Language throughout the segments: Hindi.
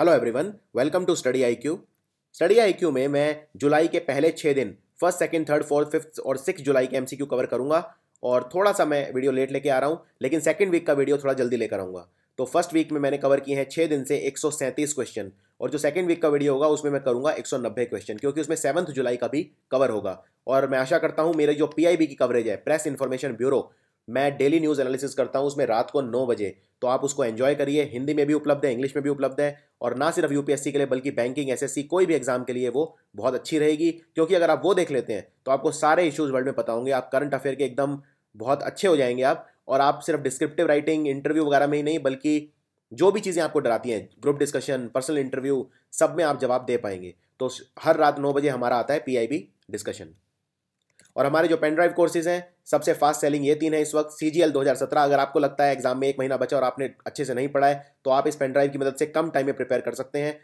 hello everyone welcome to Study I Q Study I Q में मैं जुलाई के पहले छः दिन first second third fourth fifth और सिक्स जुलाई के एमसीक्यू कवर करूंगा और थोड़ा सा मैं वीडियो लेट लेके आ रहा हूं लेकिन सेकंड वीक का वीडियो थोड़ा जल्दी लेकर आऊंगा तो फर्स्ट वीक में मैंने कवर किए हैं छः दिन से एक क्वेश्चन और जो सेकंड वीक का वीडियो होगा उसमें मैं करूँगा एक क्वेश्चन क्योंकि उसमें सेवन्थ जुलाई का भी कवर होगा और मैं आशा करता हूँ मेरे जो पी की कवरेज है प्रेस इन्फॉर्मेशन ब्यूरो मैं डेली न्यूज़ एनालिसिस करता हूँ उसमें रात को नौ बजे तो आप उसको एंजॉय करिए हिंदी में भी उपलब्ध है इंग्लिश में भी उपलब्ध है और ना सिर्फ यूपीएससी के लिए बल्कि बैंकिंग एसएससी कोई भी एग्जाम के लिए वो बहुत अच्छी रहेगी क्योंकि अगर आप वो देख लेते हैं तो आपको सारे इश्यूज़ वर्ल्ड में पता होंगे आप करंट अफेयर के एकदम बहुत अच्छे हो जाएंगे आप और आप सिर्फ डिस्क्रिप्टिव राइटिंग इंटरव्यू वगैरह में ही नहीं बल्कि जो भी चीज़ें आपको डराती हैं ग्रुप डिस्कशन पर्सनल इंटरव्यू सब में आप जवाब दे पाएंगे तो हर रात नौ बजे हमारा आता है पीआईबी डिस्कशन और हमारे जो पेन ड्राइव कोर्सेज हैं सबसे फास्ट सेलिंग ये तीन है इस वक्त सी जी एल दो हज़ार सत्रह अगर आपको लगता है एग्जाम में एक महीना बचा और आपने अच्छे से नहीं पढ़ा है तो आप इस पेन ड्राइव की मदद से कम टाइम में प्रिपेयर कर सकते हैं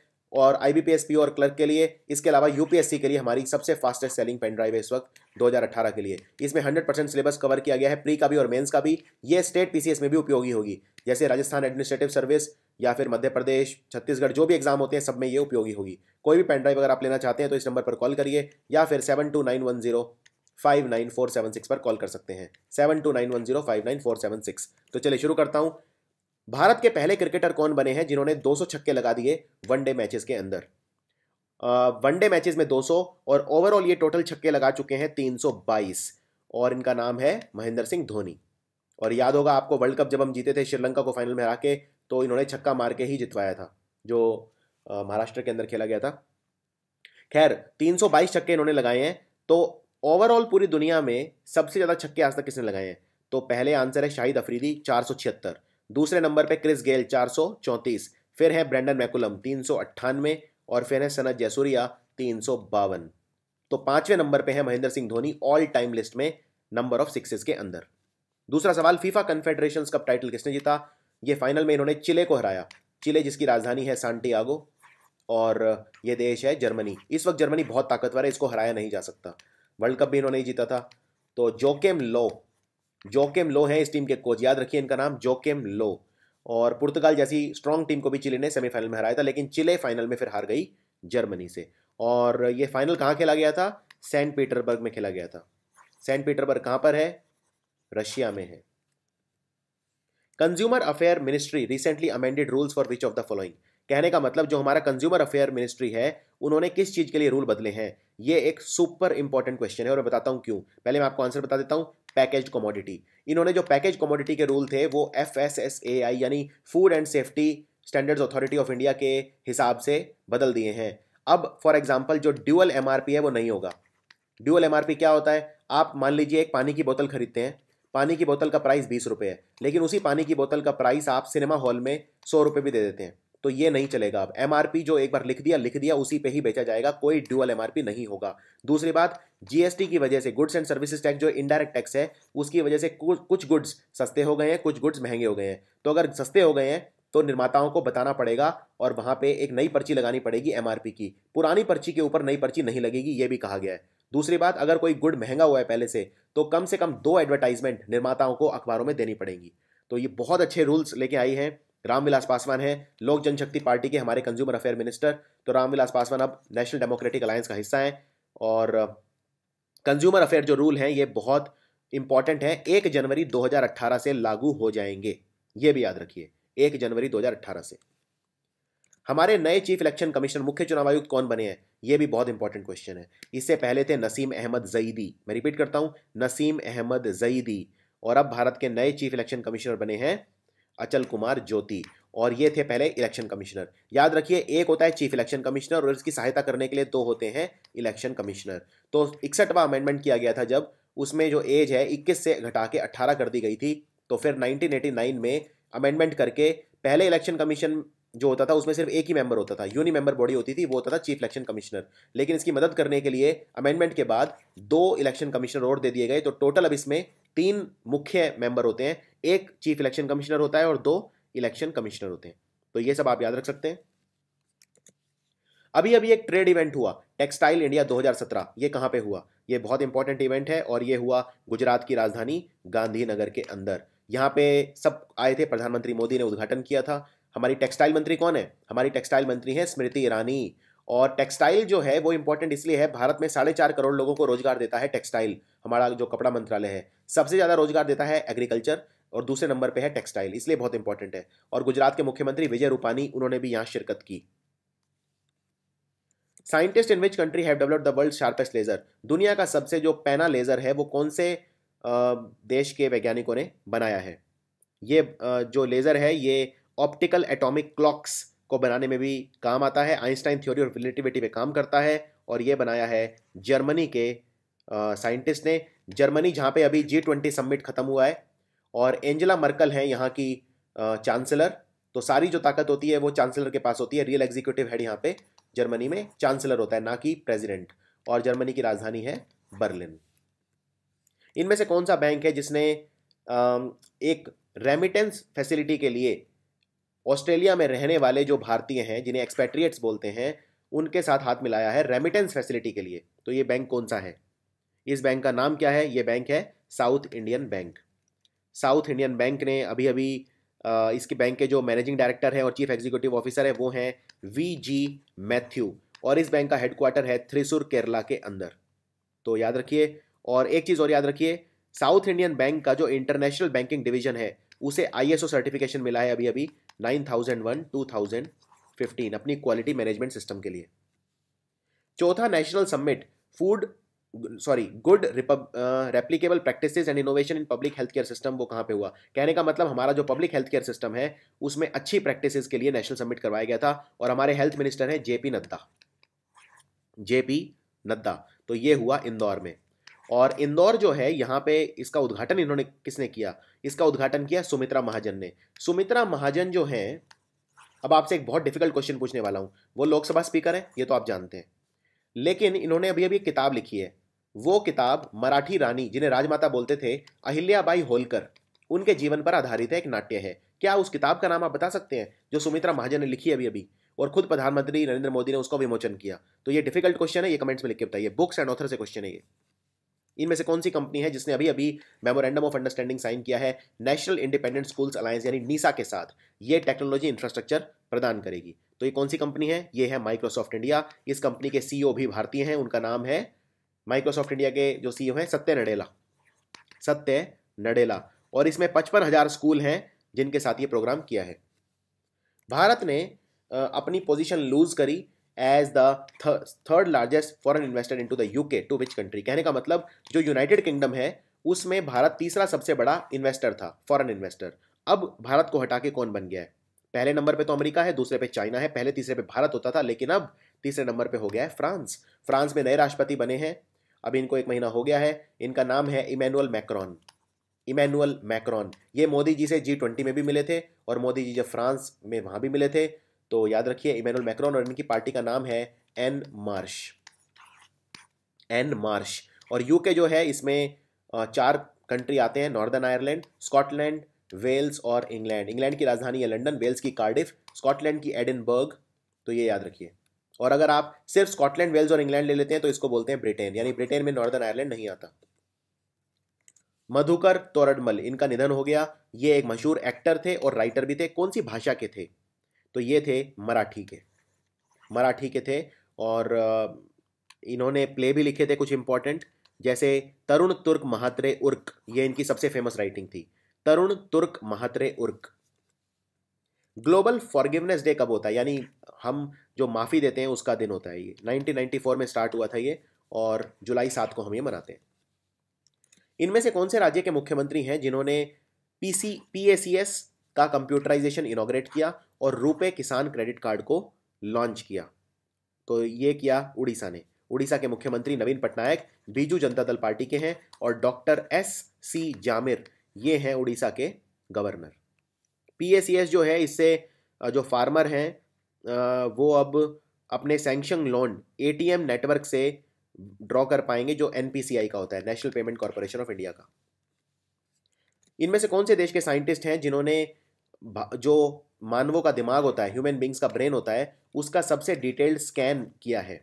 और I B P S P और क्लर्क के लिए इसके अलावा यू पी एस सी के लिए हमारी सबसे फास्टेस्ट सेलिंग पेन ड्राइव है इस वक्त 2018 के लिए इसमें 100 परसेंट सिलेबस कवर किया गया है प्री का भी और मेंस का भी ये स्टेट पी सी एस में भी उपयोगी होगी जैसे राजस्थान एडमिनिस्ट्रेटिव सर्विस या फिर मध्य प्रदेश छत्तीसगढ़ जो भी एग्जाम होते हैं सब में ये उपयोगी होगी कोई भी पेन ड्राइव अगर आप लेना चाहते हैं तो इस नंबर पर कॉल करिए या फिर seven two nine one zero five nine four seven six पर कॉल कर सकते हैं seven two nine one zero five nine four seven six तो चलिए शुरू करता हूं भारत के पहले क्रिकेटर कौन बने हैं जिन्होंने दो सौ छक्के लगा दिए वनडे मैचेस के अंदर वनडे मैचेस में सौ और ओवरऑल ये टोटल छक्के लगा चुके हैं बाईस और इनका नाम है महेंद्र सिंह धोनी और याद होगा आपको वर्ल्ड कप जब हम जीते थे श्रीलंका को फाइनल में हरा के तो इन्होंने छक्का मार के ही जितवाया था जो महाराष्ट्र के अंदर खेला गया था खैर 322 छक्के इन्होंने लगाए हैं तो ओवरऑल पूरी दुनिया में सबसे ज़्यादा छक्के आज तक किसने लगाए हैं तो पहले आंसर है शाहिद अफरीदी चार दूसरे नंबर पर क्रिस गेल चार फिर है ब्रेंडन मैकुलम तीन और फिर है सनत जयसूरिया तीन तो पांचवें नंबर पे है Mahendra Singh Dhoni all time list में नंबर ऑफ सिक्सेस के अंदर दूसरा सवाल फीफा कन्फेडरेशन कप टाइटल किसने जीता ये फाइनल में इन्होंने चिले को हराया चिले जिसकी राजधानी है सांटियागो और ये देश है जर्मनी इस वक्त जर्मनी बहुत ताकतवर है इसको हराया नहीं जा सकता वर्ल्ड कप भी इन्होंने नहीं जीता था तो जोकेम लो जोकेम लो है इस टीम के कोच याद रखिए इनका नाम जोकेम लो और पुर्तगाल जैसी स्ट्रॉन्ग टीम को भी चिले ने सेमीफाइनल में हराया था लेकिन चिले फाइनल में फिर हार गई जर्मनी से और ये फाइनल कहाँ खेला गया था सेंट पीटरबर्ग में खेला गया था सेंट पीटरबर्ग कहाँ पर है रशिया में है consumer affair ministry recently amended rules for which of the following कहने का मतलब जो हमारा कंज्यूमर अफेयर मिनिस्ट्री है उन्होंने किस चीज़ के लिए रूल बदले हैं ये एक सुपर इंपॉर्टेंट क्वेश्चन है और मैं बताता हूं क्यों पहले मैं आपको आंसर बता देता हूँ पैकेज कमोडिटी इन्होंने जो पैकेज कमोडिटी के रूल थे वो F S S A I यानी food and safety standards authority of India के हिसाब से बदल दिए हैं अब फॉर एग्जाम्पल जो ड्यूअल एम है वो नहीं होगा ड्यूअल एम क्या होता है आप मान लीजिए एक पानी की बोतल खरीदते हैं पानी की बोतल का प्राइस बीस रुपये है लेकिन उसी पानी की बोतल का प्राइस आप सिनेमा हॉल में सौ रुपये भी दे देते हैं तो ये नहीं चलेगा अब एमआरपी जो एक बार लिख दिया लिख दिया उसी पे ही बेचा जाएगा कोई ड्यूअल एमआरपी नहीं होगा दूसरी बात जीएसटी की वजह से गुड्स एंड सर्विसेज टैक्स जो इनडायरेक्ट टैक्स है उसकी वजह से कुछ गुड्स सस्ते हो गए हैं कुछ गुड्स महंगे हो गए हैं तो अगर सस्ते हो गए हैं तो निर्माताओं को बताना पड़ेगा और वहाँ पर एक नई पर्ची लगानी पड़ेगी एमआरपी की पुरानी पर्ची के ऊपर नई पर्ची नहीं लगेगी ये भी कहा गया है दूसरी बात अगर कोई गुड महंगा हुआ है पहले से तो कम से कम दो एडवर्टाइजमेंट निर्माताओं को अखबारों में देनी पड़ेगी तो ये बहुत अच्छे रूल्स लेके आई हैं रामविलास पासवान है लोक जनशक्ति पार्टी के हमारे कंज्यूमर अफेयर मिनिस्टर तो रामविलास पासवान अब नेशनल डेमोक्रेटिक अलायंस का हिस्सा है और कंज्यूमर uh, अफेयर जो रूल हैं ये बहुत इंपॉर्टेंट हैं एक जनवरी 2018 से लागू हो जाएंगे ये भी याद रखिए एक जनवरी 2018 से हमारे नए चीफ इलेक्शन कमिश्नर मुख्य चुनाव आयुक्त कौन बने हैं ये भी बहुत इंपॉर्टेंट क्वेश्चन है इससे पहले थे नसीम अहमद जईदी मैं रिपीट करता हूँ नसीम अहमद जईदी और अब भारत के नए चीफ इलेक्शन कमिश्नर बने हैं अचल कुमार ज्योति और ये थे पहले इलेक्शन कमिश्नर याद रखिए एक होता है चीफ इलेक्शन कमिश्नर और इसकी सहायता करने के लिए दो होते हैं इलेक्शन कमिश्नर तो इकसठवा अमेंडमेंट किया गया था जब उसमें जो एज है 21 से घटा के 18 कर दी गई थी तो फिर 1989 में अमेंडमेंट करके पहले इलेक्शन कमीशन जो होता था उसमें सिर्फ एक ही मेंबर होता था यूनि मेंबर बॉडी होती थी वो होता था चीफ इलेक्शन कमिश्नर लेकिन इसकी मदद करने के लिए अमेंडमेंट के बाद दो इलेक्शन कमिश्नर और दे दिए गए तो टोटल अब इसमें तीन मुख्य मेंबर होते हैं एक चीफ इलेक्शन कमिश्नर होता है और दो इलेक्शन कमिश्नर होते हैं तो ये सब आप याद रख सकते हैं अभी अभी एक ट्रेड इवेंट हुआ टेक्सटाइल इंडिया 2017 ये कहां पे हुआ ये बहुत इंपॉर्टेंट इवेंट है और ये हुआ गुजरात की राजधानी गांधीनगर के अंदर यहां पे सब आए थे प्रधानमंत्री मोदी ने उद्घाटन किया था हमारी टेक्सटाइल मंत्री कौन है हमारी टेक्सटाइल मंत्री है स्मृति ईरानी और टेक्सटाइल जो है वो इंपॉर्टेंट इसलिए है भारत में साढ़े चार करोड़ लोगों को रोजगार देता है टेक्सटाइल हमारा जो कपड़ा मंत्रालय है सबसे ज़्यादा रोजगार देता है एग्रीकल्चर और दूसरे नंबर पे है टेक्सटाइल इसलिए बहुत इंपॉर्टेंट है और गुजरात के मुख्यमंत्री विजय रूपानी उन्होंने भी यहां शिरकत की scientist in which country have developed the world sharpest laser दुनिया का सबसे जो पैना लेजर है वो कौन से देश के वैज्ञानिकों ने बनाया है ये जो लेजर है ये ऑप्टिकल एटॉमिक क्लॉक्स को बनाने में भी काम आता है आइंस्टाइन थ्योरी और रिलेटिविटी में काम करता है और ये बनाया है जर्मनी के साइंटिस्ट ने जर्मनी जहाँ पे अभी जी ट्वेंटी सम्मिट खत्म हुआ है और एंजेला मर्कल हैं यहाँ की चांसलर तो सारी जो ताकत होती है वो चांसलर के पास होती है रियल एग्जीक्यूटिव हेड यहाँ पे जर्मनी में चांसलर होता है ना कि प्रेसिडेंट और जर्मनी की राजधानी है बर्लिन इनमें से कौन सा बैंक है जिसने एक रेमिटेंस फैसिलिटी के लिए ऑस्ट्रेलिया में रहने वाले जो भारतीय हैं जिन्हें एक्सपेट्रिएट्स बोलते हैं उनके साथ हाथ मिलाया है रेमिटेंस फैसिलिटी के लिए तो ये बैंक कौन सा है इस बैंक का नाम क्या है ये बैंक है South Indian bank South Indian bank ने अभी अभी इसके बैंक के जो मैनेजिंग डायरेक्टर हैं और चीफ एग्जीक्यूटिव ऑफिसर है वो हैं वी जी मैथ्यू और इस बैंक का हेडक्वार्टर है थ्रिसुर केरला के अंदर तो याद रखिए और एक चीज़ और याद रखिए साउथ इंडियन बैंक का जो इंटरनेशनल बैंकिंग डिवीजन है उसे आई सर्टिफिकेशन मिला है अभी अभी थाउजेंड फिफ्टीन अपनी क्वालिटी मैनेजमेंट सिस्टम के लिए चौथा national summit food sorry good replicable practices and innovation in public health care system वो कहाँ पे हुआ कहने का मतलब हमारा जो पब्लिक हेल्थ केयर सिस्टम है उसमें अच्छी प्रैक्टिस के लिए नेशनल समिट करवाया गया था और हमारे हेल्थ मिनिस्टर हैं जेपी नड्डा जेपी नड्डा तो ये हुआ इंदौर में और इंदौर जो है यहाँ पे इसका उद्घाटन इन्होंने किसने किया इसका उद्घाटन किया सुमित्रा महाजन ने सुमित्रा महाजन जो हैं अब आपसे एक बहुत डिफिकल्ट क्वेश्चन पूछने वाला हूँ वो लोकसभा स्पीकर हैं ये तो आप जानते हैं लेकिन इन्होंने अभी अभी एक किताब लिखी है वो किताब मराठी रानी जिन्हें राजमाता बोलते थे अहिल्याबाई होलकर उनके जीवन पर आधारित है एक नाट्य है क्या उस किताब का नाम आप बता सकते हैं जो सुमित्रा महाजन ने लिखी है अभी अभी और खुद प्रधानमंत्री नरेंद्र मोदी ने उसका विमोचन किया तो ये डिफिकल्ट क्वेश्चन है ये कमेंट्स में लिख के बताइए बुक्स एंड ऑथर से क्वेश्चन है ये इनमें से कौन सी कंपनी है जिसने अभी अभी मेमोरेंडम ऑफ अंडरस्टैंडिंग साइन किया है नेशनल इंडिपेंडेंट स्कूल्स अलायंस यानी नीसा के साथ ये टेक्नोलॉजी इंफ्रास्ट्रक्चर प्रदान करेगी तो ये कौन सी कंपनी है ये है माइक्रोसॉफ्ट इंडिया इस कंपनी के सीईओ e भी भारतीय हैं उनका नाम है माइक्रोसॉफ्ट इंडिया के जो सीईओ हैं सत्य नडेला सत्य नडेला और इसमें पचपन हज़ार स्कूल हैं जिनके साथ ये प्रोग्राम किया है भारत ने अपनी पोजीशन लूज करी as the third largest foreign investor into the UK to which country कहने का मतलब जो यूनाइटेड किंगडम है उसमें भारत तीसरा सबसे बड़ा इन्वेस्टर था फॉरन इन्वेस्टर अब भारत को हटा के कौन बन गया है पहले नंबर पे तो अमेरिका है दूसरे पे चाइना है पहले तीसरे पे भारत होता था लेकिन अब तीसरे नंबर पे हो गया है फ्रांस फ्रांस में नए राष्ट्रपति बने हैं अभी इनको एक महीना हो गया है इनका नाम है इमैनुअल मैक्रॉन इमैनुअल मैक्रॉन ये मोदी जी से जी ट्वेंटी में भी मिले थे और मोदी जी जब फ्रांस में वहाँ भी मिले थे तो याद रखिए इमैनुअल मैक्रॉन और इनकी पार्टी का नाम है एन मार्श एन मार्श और यूके जो है इसमें चार कंट्री आते हैं नॉर्दर्न आयरलैंड स्कॉटलैंड वेल्स और इंग्लैंड इंग्लैंड की राजधानी है लंदन वेल्स की कार्डिफ स्कॉटलैंड की एडिनबर्ग तो ये याद रखिए और अगर आप सिर्फ स्कॉटलैंड वेल्स और इंग्लैंड ले लेते हैं तो इसको बोलते हैं ब्रिटेन यानी ब्रिटेन में नॉर्दर्न आयरलैंड नहीं आता मधुकर तोरडमल इनका निधन हो गया ये एक मशहूर एक्टर थे और राइटर भी थे कौन सी भाषा के थे तो ये थे मराठी के मराठी के थे और इन्होंने प्ले भी लिखे थे कुछ इंपॉर्टेंट जैसे तरुण तुर्क महात्रे उर्क ये इनकी सबसे फेमस राइटिंग थी तरुण तुर्क महात्रे उर्क ग्लोबल फॉरगिवनेस डे कब होता है यानी हम जो माफ़ी देते हैं उसका दिन होता है ये 1994 में स्टार्ट हुआ था ये और जुलाई सात को हम ये मनाते हैं इनमें से कौन से राज्य के मुख्यमंत्री हैं जिन्होंने P C P A C S का कंप्यूटराइजेशन इनाग्रेट किया और रुपए किसान क्रेडिट कार्ड को लॉन्च किया तो ये किया उड़ीसा ने उड़ीसा के मुख्यमंत्री नवीन पटनायक बीजू जनता दल पार्टी के हैं और डॉक्टर एस सी जामिर ये हैं उड़ीसा के गवर्नर पीएसीएस जो है इससे जो फार्मर हैं वो अब अपने सैंक्शन लोन ए नेटवर्क से ड्रॉ कर पाएंगे जो एन का होता है National Payment Corporation of India का इनमें से कौन से देश के साइंटिस्ट हैं जिन्होंने जो मानवों का दिमाग होता है ह्यूमन बींग्स का ब्रेन होता है उसका सबसे डिटेल्ड स्कैन किया है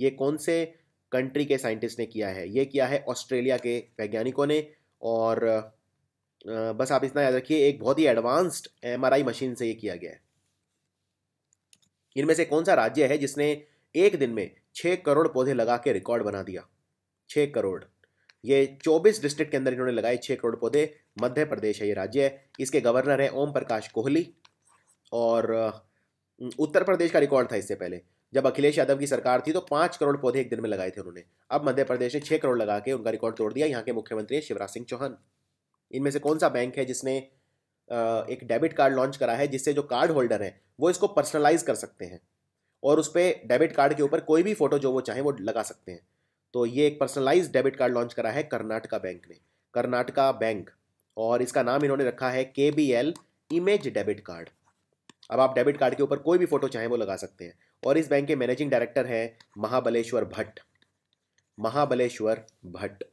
ये कौन से कंट्री के साइंटिस्ट ने किया है ये किया है ऑस्ट्रेलिया के वैज्ञानिकों ने और बस आप इतना याद रखिए एक बहुत ही एडवांस्ड एमआरआई मशीन से ये किया गया है इनमें से कौन सा राज्य है जिसने एक दिन में छः करोड़ पौधे लगा के रिकॉर्ड बना दिया छः करोड़ ये 24 डिस्ट्रिक्ट के अंदर इन्होंने लगाए छः करोड़ पौधे मध्य प्रदेश है ये राज्य है इसके गवर्नर है ओम प्रकाश कोहली और उत्तर प्रदेश का रिकॉर्ड था इससे पहले जब अखिलेश यादव की सरकार थी तो पाँच करोड़ पौधे एक दिन में लगाए थे उन्होंने अब मध्य प्रदेश ने छः करोड़ लगा के उनका रिकॉर्ड तोड़ दिया यहाँ के मुख्यमंत्री है शिवराज सिंह चौहान इनमें से कौन सा बैंक है जिसने एक डेबिट कार्ड लॉन्च करा है जिससे जो कार्ड होल्डर है वो इसको पर्सनलाइज कर सकते हैं और उस पर डेबिट कार्ड के ऊपर कोई भी फोटो जो वो चाहें वो लगा सकते हैं तो ये एक पर्सनलाइज डेबिट कार्ड लॉन्च करा है कर्नाटका बैंक ने कर्नाटका बैंक और इसका नाम इन्होंने रखा है K B L image debit card अब आप डेबिट कार्ड के ऊपर कोई भी फोटो चाहें वो लगा सकते हैं और इस बैंक के मैनेजिंग डायरेक्टर हैं Mahabaleshwar Bhatt Mahabaleshwar Bhatt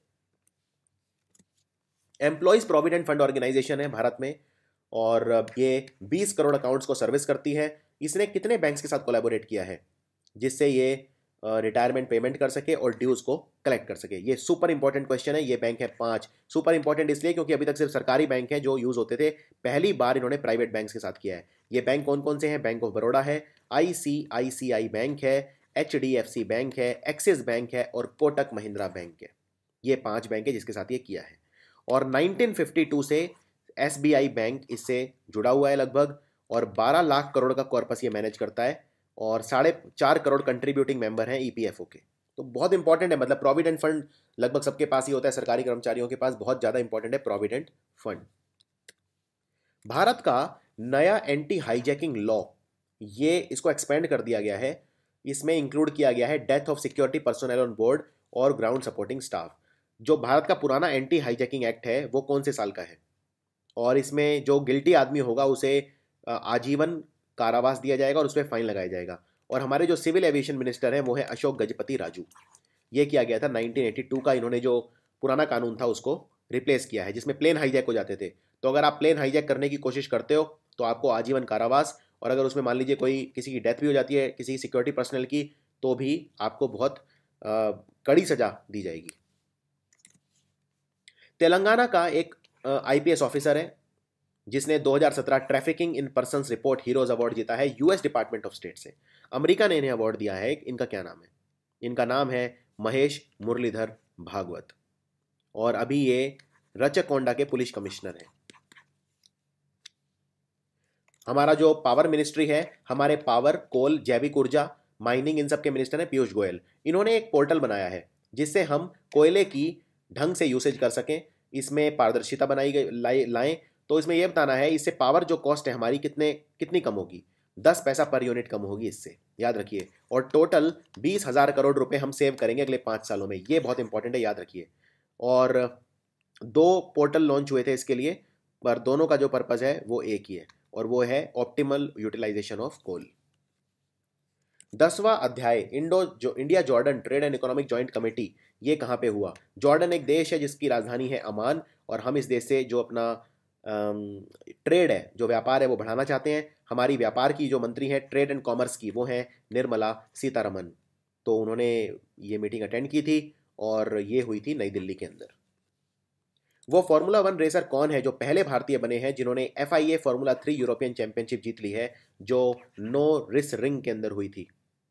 Employees Provident Fund Organisation है भारत में और ये 20 करोड़ अकाउंट्स को सर्विस करती है इसने कितने बैंक्स के साथ कोलैबोरेट किया है जिससे ये रिटायरमेंट पेमेंट कर सके और ड्यूज को कलेक्ट कर सके ये सुपर इंपॉर्टेंट क्वेश्चन है ये बैंक है पाँच सुपर इंपॉर्टेंट इसलिए क्योंकि अभी तक सिर्फ सरकारी बैंक है जो यूज़ होते थे पहली बार इन्होंने प्राइवेट बैंक के साथ किया है ये बैंक कौन कौन से हैं बैंक ऑफ बड़ौड़ा है आई बैंक है एच बैंक है एक्सिस बैंक है और कोटक महिंद्रा बैंक है ये पाँच बैंक है जिसके साथ ये किया है और नाइनटीन से एस बैंक इससे जुड़ा हुआ है लगभग और 12 लाख करोड़ का कॉर्पस ये मैनेज करता है और साढ़े चार करोड़ कंट्रीब्यूटिंग मेंबर हैं ई e के तो बहुत इंपॉर्टेंट है मतलब प्रोविडेंट फंड लगभग सबके पास ही होता है सरकारी कर्मचारियों के पास बहुत ज़्यादा इंपॉर्टेंट है प्रोविडेंट फंड भारत का नया एंटी हाईजैकिंग लॉ ये इसको एक्सपेंड कर दिया गया है इसमें इंक्लूड किया गया है death of security personnel on board और ग्राउंड सपोर्टिंग स्टाफ जो भारत का पुराना एंटी हाईजैकिंग एक्ट है वो कौन से साल का है और इसमें जो गिल्टी आदमी होगा उसे आजीवन कारावास दिया जाएगा और उसमें फाइन लगाया जाएगा और हमारे जो सिविल एविएशन मिनिस्टर हैं वो है अशोक गजपति राजू ये किया गया था 1982 का इन्होंने जो पुराना कानून था उसको रिप्लेस किया है जिसमें प्लेन हाईजैक हो जाते थे तो अगर आप प्लेन हाईजैक करने की कोशिश करते हो तो आपको आजीवन कारावास और अगर उसमें मान लीजिए कोई किसी की डेथ भी हो जाती है किसी सिक्योरिटी पर्सनल की तो भी आपको बहुत आ, कड़ी सजा दी जाएगी तेलंगाना का एक आईपीएस ऑफिसर है जिसने 2017 trafficking in person report heroes award जीता है यूएस डिपार्टमेंट ऑफ स्टेट से अमेरिका ने इन्हें अवार्ड दिया है इनका क्या नाम है इनका नाम है महेश मुरलीधर भागवत और अभी ये रचक कोंडा के पुलिस कमिश्नर हैं हमारा जो पावर मिनिस्ट्री है हमारे पावर कोल जैविक ऊर्जा माइनिंग इन सब के मिनिस्टर हैं पीयूष गोयल इन्होंने एक पोर्टल बनाया है जिससे हम कोयले की ढंग से यूसेज कर सकें इसमें पारदर्शिता बनाई गई लाए लाएँ तो इसमें यह बताना है इससे पावर जो कॉस्ट है हमारी कितने कितनी कम होगी दस पैसा पर यूनिट कम होगी इससे याद रखिए और टोटल बीस हज़ार करोड़ रुपए हम सेव करेंगे अगले पाँच सालों में ये बहुत इंपॉर्टेंट है याद रखिए और दो पोर्टल लॉन्च हुए थे इसके लिए पर दोनों का जो पर्पज़ है वो एक ही है और वो है ऑप्टिमल यूटिलाइजेशन ऑफ कोल दसवां अध्याय इंडो जो India Jordan trade and economic joint committee ये कहाँ पे हुआ जॉर्डन एक देश है जिसकी राजधानी है अमान और हम इस देश से जो अपना ट्रेड है जो व्यापार है वो बढ़ाना चाहते हैं हमारी व्यापार की जो मंत्री हैं ट्रेड एंड कॉमर्स की वो हैं निर्मला सीतारमन तो उन्होंने ये मीटिंग अटेंड की थी और ये हुई थी नई दिल्ली के अंदर वो फार्मूला वन रेसर कौन है जो पहले भारतीय बने हैं जिन्होंने F I A formula three European championship जीत ली है जो नो रिस रिंग के अंदर हुई थी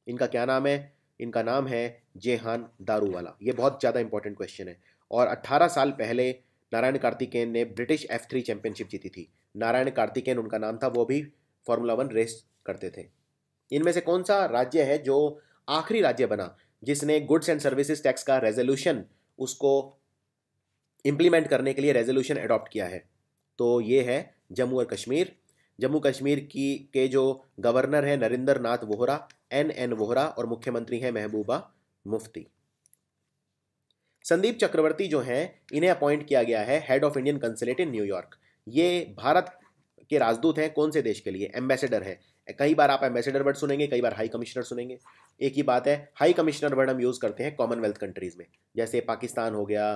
इनका क्या नाम है इनका नाम है जेहान दारूवाला ये बहुत ज़्यादा इंपॉर्टेंट क्वेश्चन है और 18 साल पहले नारायण कार्तिकेयन ने ब्रिटिश एफ थ्री चैंपियनशिप जीती थी नारायण कार्तिकेयन उनका नाम था वो भी फार्मूला वन रेस करते थे इनमें से कौन सा राज्य है जो आखिरी राज्य बना जिसने गुड्स एंड सर्विसेज टैक्स का रेजोल्यूशन उसको इम्प्लीमेंट करने के लिए रेजोल्यूशन अडॉप्ट किया है तो ये है जम्मू और कश्मीर जम्मू कश्मीर की के जो गवर्नर है नरेंद्र नाथ वोहरा एन एन वोहरा और मुख्यमंत्री हैं महबूबा मुफ्ती संदीप चक्रवर्ती जो हैं इन्हें अपॉइंट किया गया है head of Indian consulate in New York ये भारत के राजदूत हैं कौन से देश के लिए एम्बेसडर हैं कई बार आप एम्बेसडर वर्ड सुनेंगे कई बार हाई कमिश्नर सुनेंगे एक ही बात है हाई कमिश्नर वर्ड हम यूज़ करते हैं कॉमनवेल्थ कंट्रीज़ में जैसे पाकिस्तान हो गया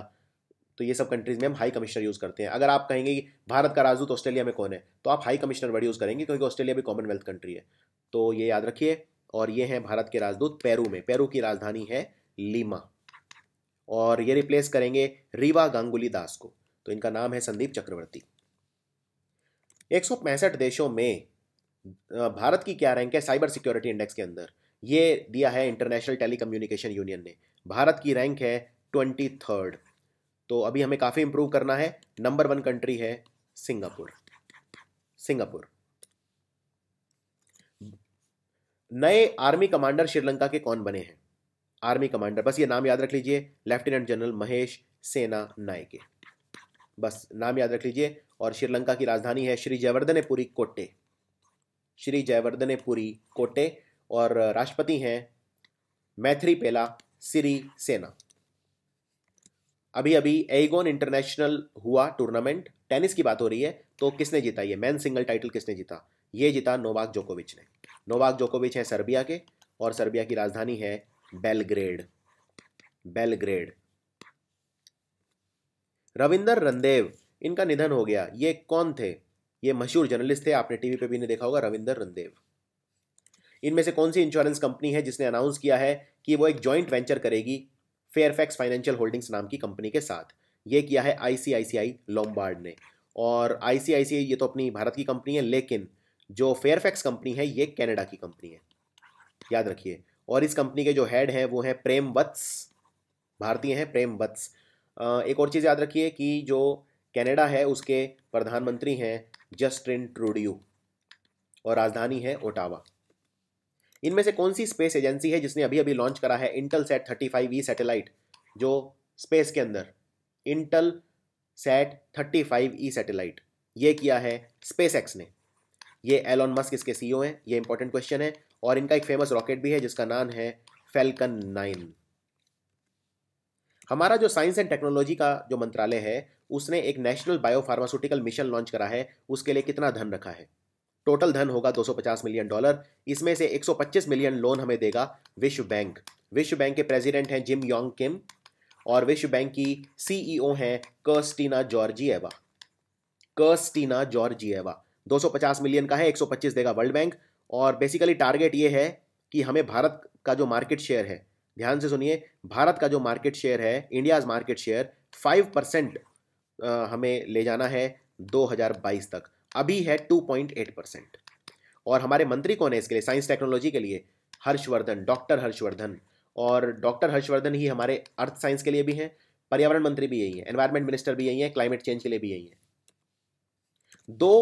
तो ये सब कंट्रीज़ में हम हाई कमिश्नर यूज़ करते हैं अगर आप कहेंगे कि भारत का राजदूत ऑस्ट्रेलिया में कौन है तो आप हाई कमिश्नर वर्ड यूज़ करेंगे क्योंकि ऑस्ट्रेलिया भी कॉमनवेल्थ कंट्री है तो ये याद रखिए और ये हैं भारत के राजदूत पेरू में पेरू की राजधानी है लीमा और ये रिप्लेस करेंगे रीवा गांगुली दास को तो इनका नाम है संदीप चक्रवर्ती एक देशों में भारत की क्या रैंक है साइबर सिक्योरिटी इंडेक्स के अंदर ये दिया है इंटरनेशनल टेलीकम्युनिकेशन यूनियन ने भारत की रैंक है ट्वेंटी थर्ड तो अभी हमें काफ़ी इम्प्रूव करना है नंबर वन कंट्री है सिंगापुर सिंगापुर नए आर्मी कमांडर श्रीलंका के कौन बने हैं आर्मी कमांडर बस ये नाम याद रख लीजिए लेफ्टिनेंट जनरल महेश सेना नायके बस नाम याद रख लीजिए और श्रीलंका की राजधानी है श्री जयवर्धनेपुरी कोटे श्री जयवर्धनपुरी कोटे और राष्ट्रपति हैं मैथ्री पेला सिरी सेना अभी अभी एगोन इंटरनेशनल हुआ टूर्नामेंट टेनिस की बात हो रही है तो किसने जीता ये मैन सिंगल टाइटल किसने जीता ये जीता नोवाक जोकोविच ने नोवाक जोकोविच हैं सर्बिया के और सर्बिया की राजधानी है बेलग्रेड बेलग्रेड रविंदर रंदेव इनका निधन हो गया ये कौन थे ये मशहूर जर्नलिस्ट थे आपने टीवी पे भी नहीं देखा होगा रविंदर रंदेव इनमें से कौन सी इंश्योरेंस कंपनी है जिसने अनाउंस किया है कि वो एक जॉइंट वेंचर करेगी फेयरफैक्स फाइनेंशियल होल्डिंग्स नाम की कंपनी के साथ ये किया है आईसीआईसीआई लॉम्बार्ड ने और आईसीआईसीआई ये तो अपनी भारत की कंपनी है लेकिन जो फेयरफैक्स कंपनी है ये कनाडा की कंपनी है याद रखिए और इस कंपनी के जो हेड हैं वो हैं प्रेम वत्स भारतीय हैं प्रेम वत्स एक और चीज़ याद रखिए कि जो कनाडा है उसके प्रधानमंत्री हैं जस्टिन ट्रूडियो और राजधानी है ओटावा इनमें से कौन सी स्पेस एजेंसी है जिसने अभी अभी लॉन्च करा है Intelsat thirty five E satellite जो स्पेस के अंदर Intelsat thirty five E satellite ये किया है स्पेस एक्स ने ये एलॉन मस्क इसके सी e हैं ये इंपॉर्टेंट क्वेश्चन है और इनका एक फेमस रॉकेट भी है जिसका नाम है फेल्कन नाइन हमारा जो साइंस एंड टेक्नोलॉजी का जो मंत्रालय है उसने एक नेशनल बायोफार्मास्यूटिकल मिशन लॉन्च करा है उसके लिए कितना धन रखा है टोटल धन होगा 250 मिलियन डॉलर इसमें से 125 मिलियन लोन हमें देगा विश्व बैंक विश्व बैंक के प्रेसिडेंट हैं जिम योंग किम और विश्व बैंक की सीईओ e हैं कर्स्टीना जॉर्जीएवा कर्स्टीना जॉर्जिएवा 250 मिलियन का है 125 देगा वर्ल्ड बैंक और बेसिकली टारगेट ये है कि हमें भारत का जो मार्केट शेयर है ध्यान से सुनिए भारत का जो मार्केट शेयर है India's market share five percent हमें ले जाना है 2022 तक अभी है 2.8 परसेंट और हमारे मंत्री कौन है इसके लिए साइंस टेक्नोलॉजी के लिए हर्षवर्धन डॉक्टर हर्षवर्धन और डॉक्टर हर्षवर्धन ही हमारे अर्थ साइंस के लिए भी हैं पर्यावरण मंत्री भी यही है एनवायरमेंट मिनिस्टर भी यही है क्लाइमेट चेंज के लिए भी यही है दो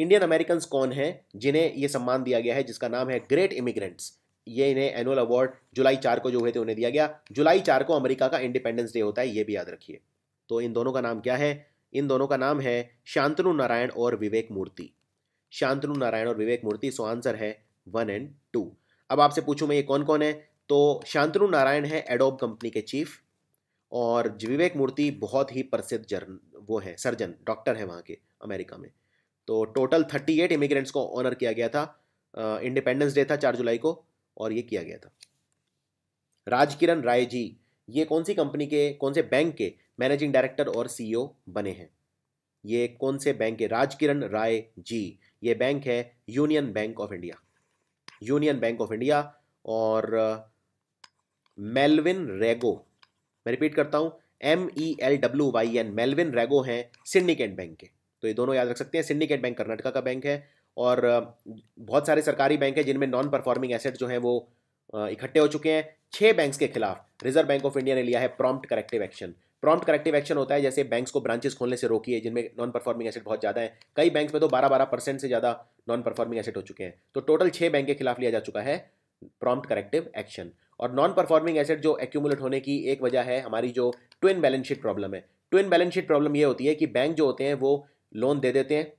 इंडियन अमेरिकन कौन हैं जिन्हें ये सम्मान दिया गया है जिसका नाम है ग्रेट इमिग्रेंट्स ये इन्हें एनुअल अवार्ड जुलाई चार को जो हुए थे उन्हें दिया गया जुलाई चार को अमेरिका का इंडिपेंडेंस डे होता है ये भी याद रखिए तो इन दोनों का नाम क्या है इन दोनों का नाम है शांतनु नारायण और विवेक मूर्ति शांतनु नारायण और विवेक मूर्ति सो आंसर है वन एंड टू अब आपसे पूछूं मैं ये कौन कौन है तो शांतनु नारायण है एडोब कंपनी के चीफ और विवेक मूर्ति बहुत ही प्रसिद्ध जर्न वो है सर्जन डॉक्टर है वहाँ के अमेरिका में तो टोटल थर्टी एट इमिग्रेंट्स को ऑनर किया गया था इंडिपेंडेंस डे था चार जुलाई को और ये किया गया था राजकिरण राय जी ये कौन सी कंपनी के कौन से बैंक के मैनेजिंग डायरेक्टर और सीईओ e बने हैं ये कौन से बैंक के राजकिरण राय जी ये बैंक है union bank of India union bank of India और मेलविन रेगो मैं रिपीट करता हूं M E L W Y N Melwyn Rego हैं सिंडिकेट बैंक के तो ये दोनों याद रख सकते हैं सिंडिकेट बैंक कर्नाटका का बैंक है और बहुत सारे सरकारी बैंक हैं जिनमें नॉन परफॉर्मिंग एसेट जो हैं वो इकट्ठे हो चुके हैं छः बैंक्स के खिलाफ रिजर्व बैंक ऑफ इंडिया ने लिया है prompt corrective action prompt corrective action होता है जैसे बैंक्स को ब्रांचेस खोलने से है जिनमें नॉन परफॉर्मिंग एसेट बहुत ज़्यादा है कई बैंक्स में तो बारह बारह परसेंट से ज़्यादा नॉन परफॉर्मिंग एसेट हो चुके हैं तो टोटल छः बैंक के खिलाफ लिया जा चुका है प्रॉम्प्ट करेक्टिव एक्शन और नॉन परफॉर्मिंग एसेट जो एक्यूमुलेट होने की एक वजह है हमारी जो ट्विन बैलेंस शीट प्रॉब्लम है ट्विन बैलेंस शीट प्रॉब्लम ये होती है कि बैंक जो होते हैं वो लोन दे देते हैं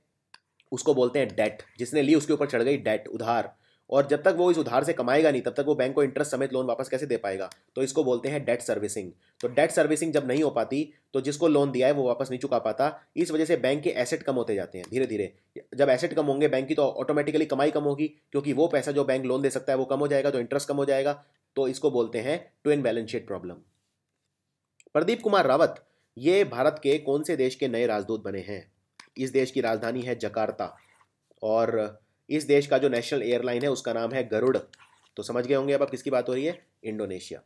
उसको बोलते हैं डेट जिसने ली उसके ऊपर चढ़ गई डेट उधार और जब तक वो इस उधार से कमाएगा नहीं तब तक वो बैंक को इंटरेस्ट समेत लोन वापस कैसे दे पाएगा तो इसको बोलते हैं डेट सर्विसिंग तो डेट सर्विसिंग जब नहीं हो पाती तो जिसको लोन दिया है वो वापस नहीं चुका पाता इस वजह से बैंक के एसेट कम होते जाते हैं धीरे धीरे जब एसेट कम होंगे बैंक की तो ऑटोमेटिकली कमाई कम होगी क्योंकि वो पैसा जो बैंक लोन दे सकता है वो कम हो जाएगा तो इंटरेस्ट कम हो जाएगा तो इसको बोलते हैं twin balance sheet problem Pradeep Kumar Rawat ये भारत के कौन से देश के नए राजदूत बने हैं इस देश की राजधानी है जकार्ता और इस देश का जो नेशनल एयरलाइन है उसका नाम है गरुड़ तो समझ गए होंगे अब आप किसकी बात हो रही है इंडोनेशिया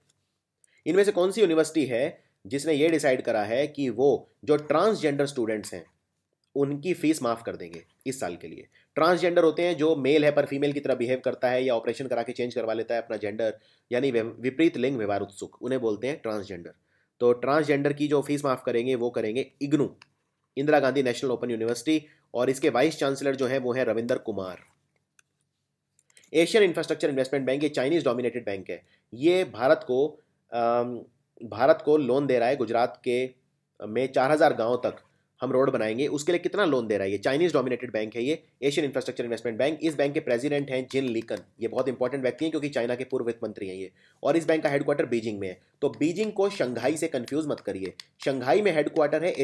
इनमें से कौन सी यूनिवर्सिटी है जिसने ये डिसाइड करा है कि वो जो ट्रांसजेंडर स्टूडेंट्स हैं उनकी फीस माफ़ कर देंगे इस साल के लिए ट्रांसजेंडर होते हैं जो मेल है पर फीमेल की तरह बिहेव करता है या ऑपरेशन करा के चेंज करवा लेता है अपना जेंडर यानी विपरीत लिंग व्यवहार उत्सुक उन्हें बोलते हैं ट्रांसजेंडर तो ट्रांसजेंडर की जो फीस माफ़ करेंगे वो करेंगे IGNOU Indira Gandhi National Open University और इसके वाइस चांसलर जो है वो है Ravinder Kumar Asian Infrastructure Investment Bank ये चाइनीज डोमिनेटेड बैंक है ये भारत को भारत को लोन दे रहा है गुजरात के में चार हज़ार गांव तक हम रोड बनाएंगे उसके लिए कितना लोन दे रहा है ये चाइनीज डोमिनेटेड बैंक है ये एशियन इंफ्रास्ट्रक्चर इन्वेस्टमेंट बैंक इस बैंक के प्रेसिडेंट हैं जिन लिकन ये बहुत इंपॉर्टेंट व्यक्ति हैं क्योंकि चाइना के पूर्व वित्त मंत्री हैं ये और इस बैंक का हेडक्वार्टर बीजिंग में है तो बीजिंग को शंघाई से कंफ्यूज मत करिए शंघाई में हेडक्वार्टर है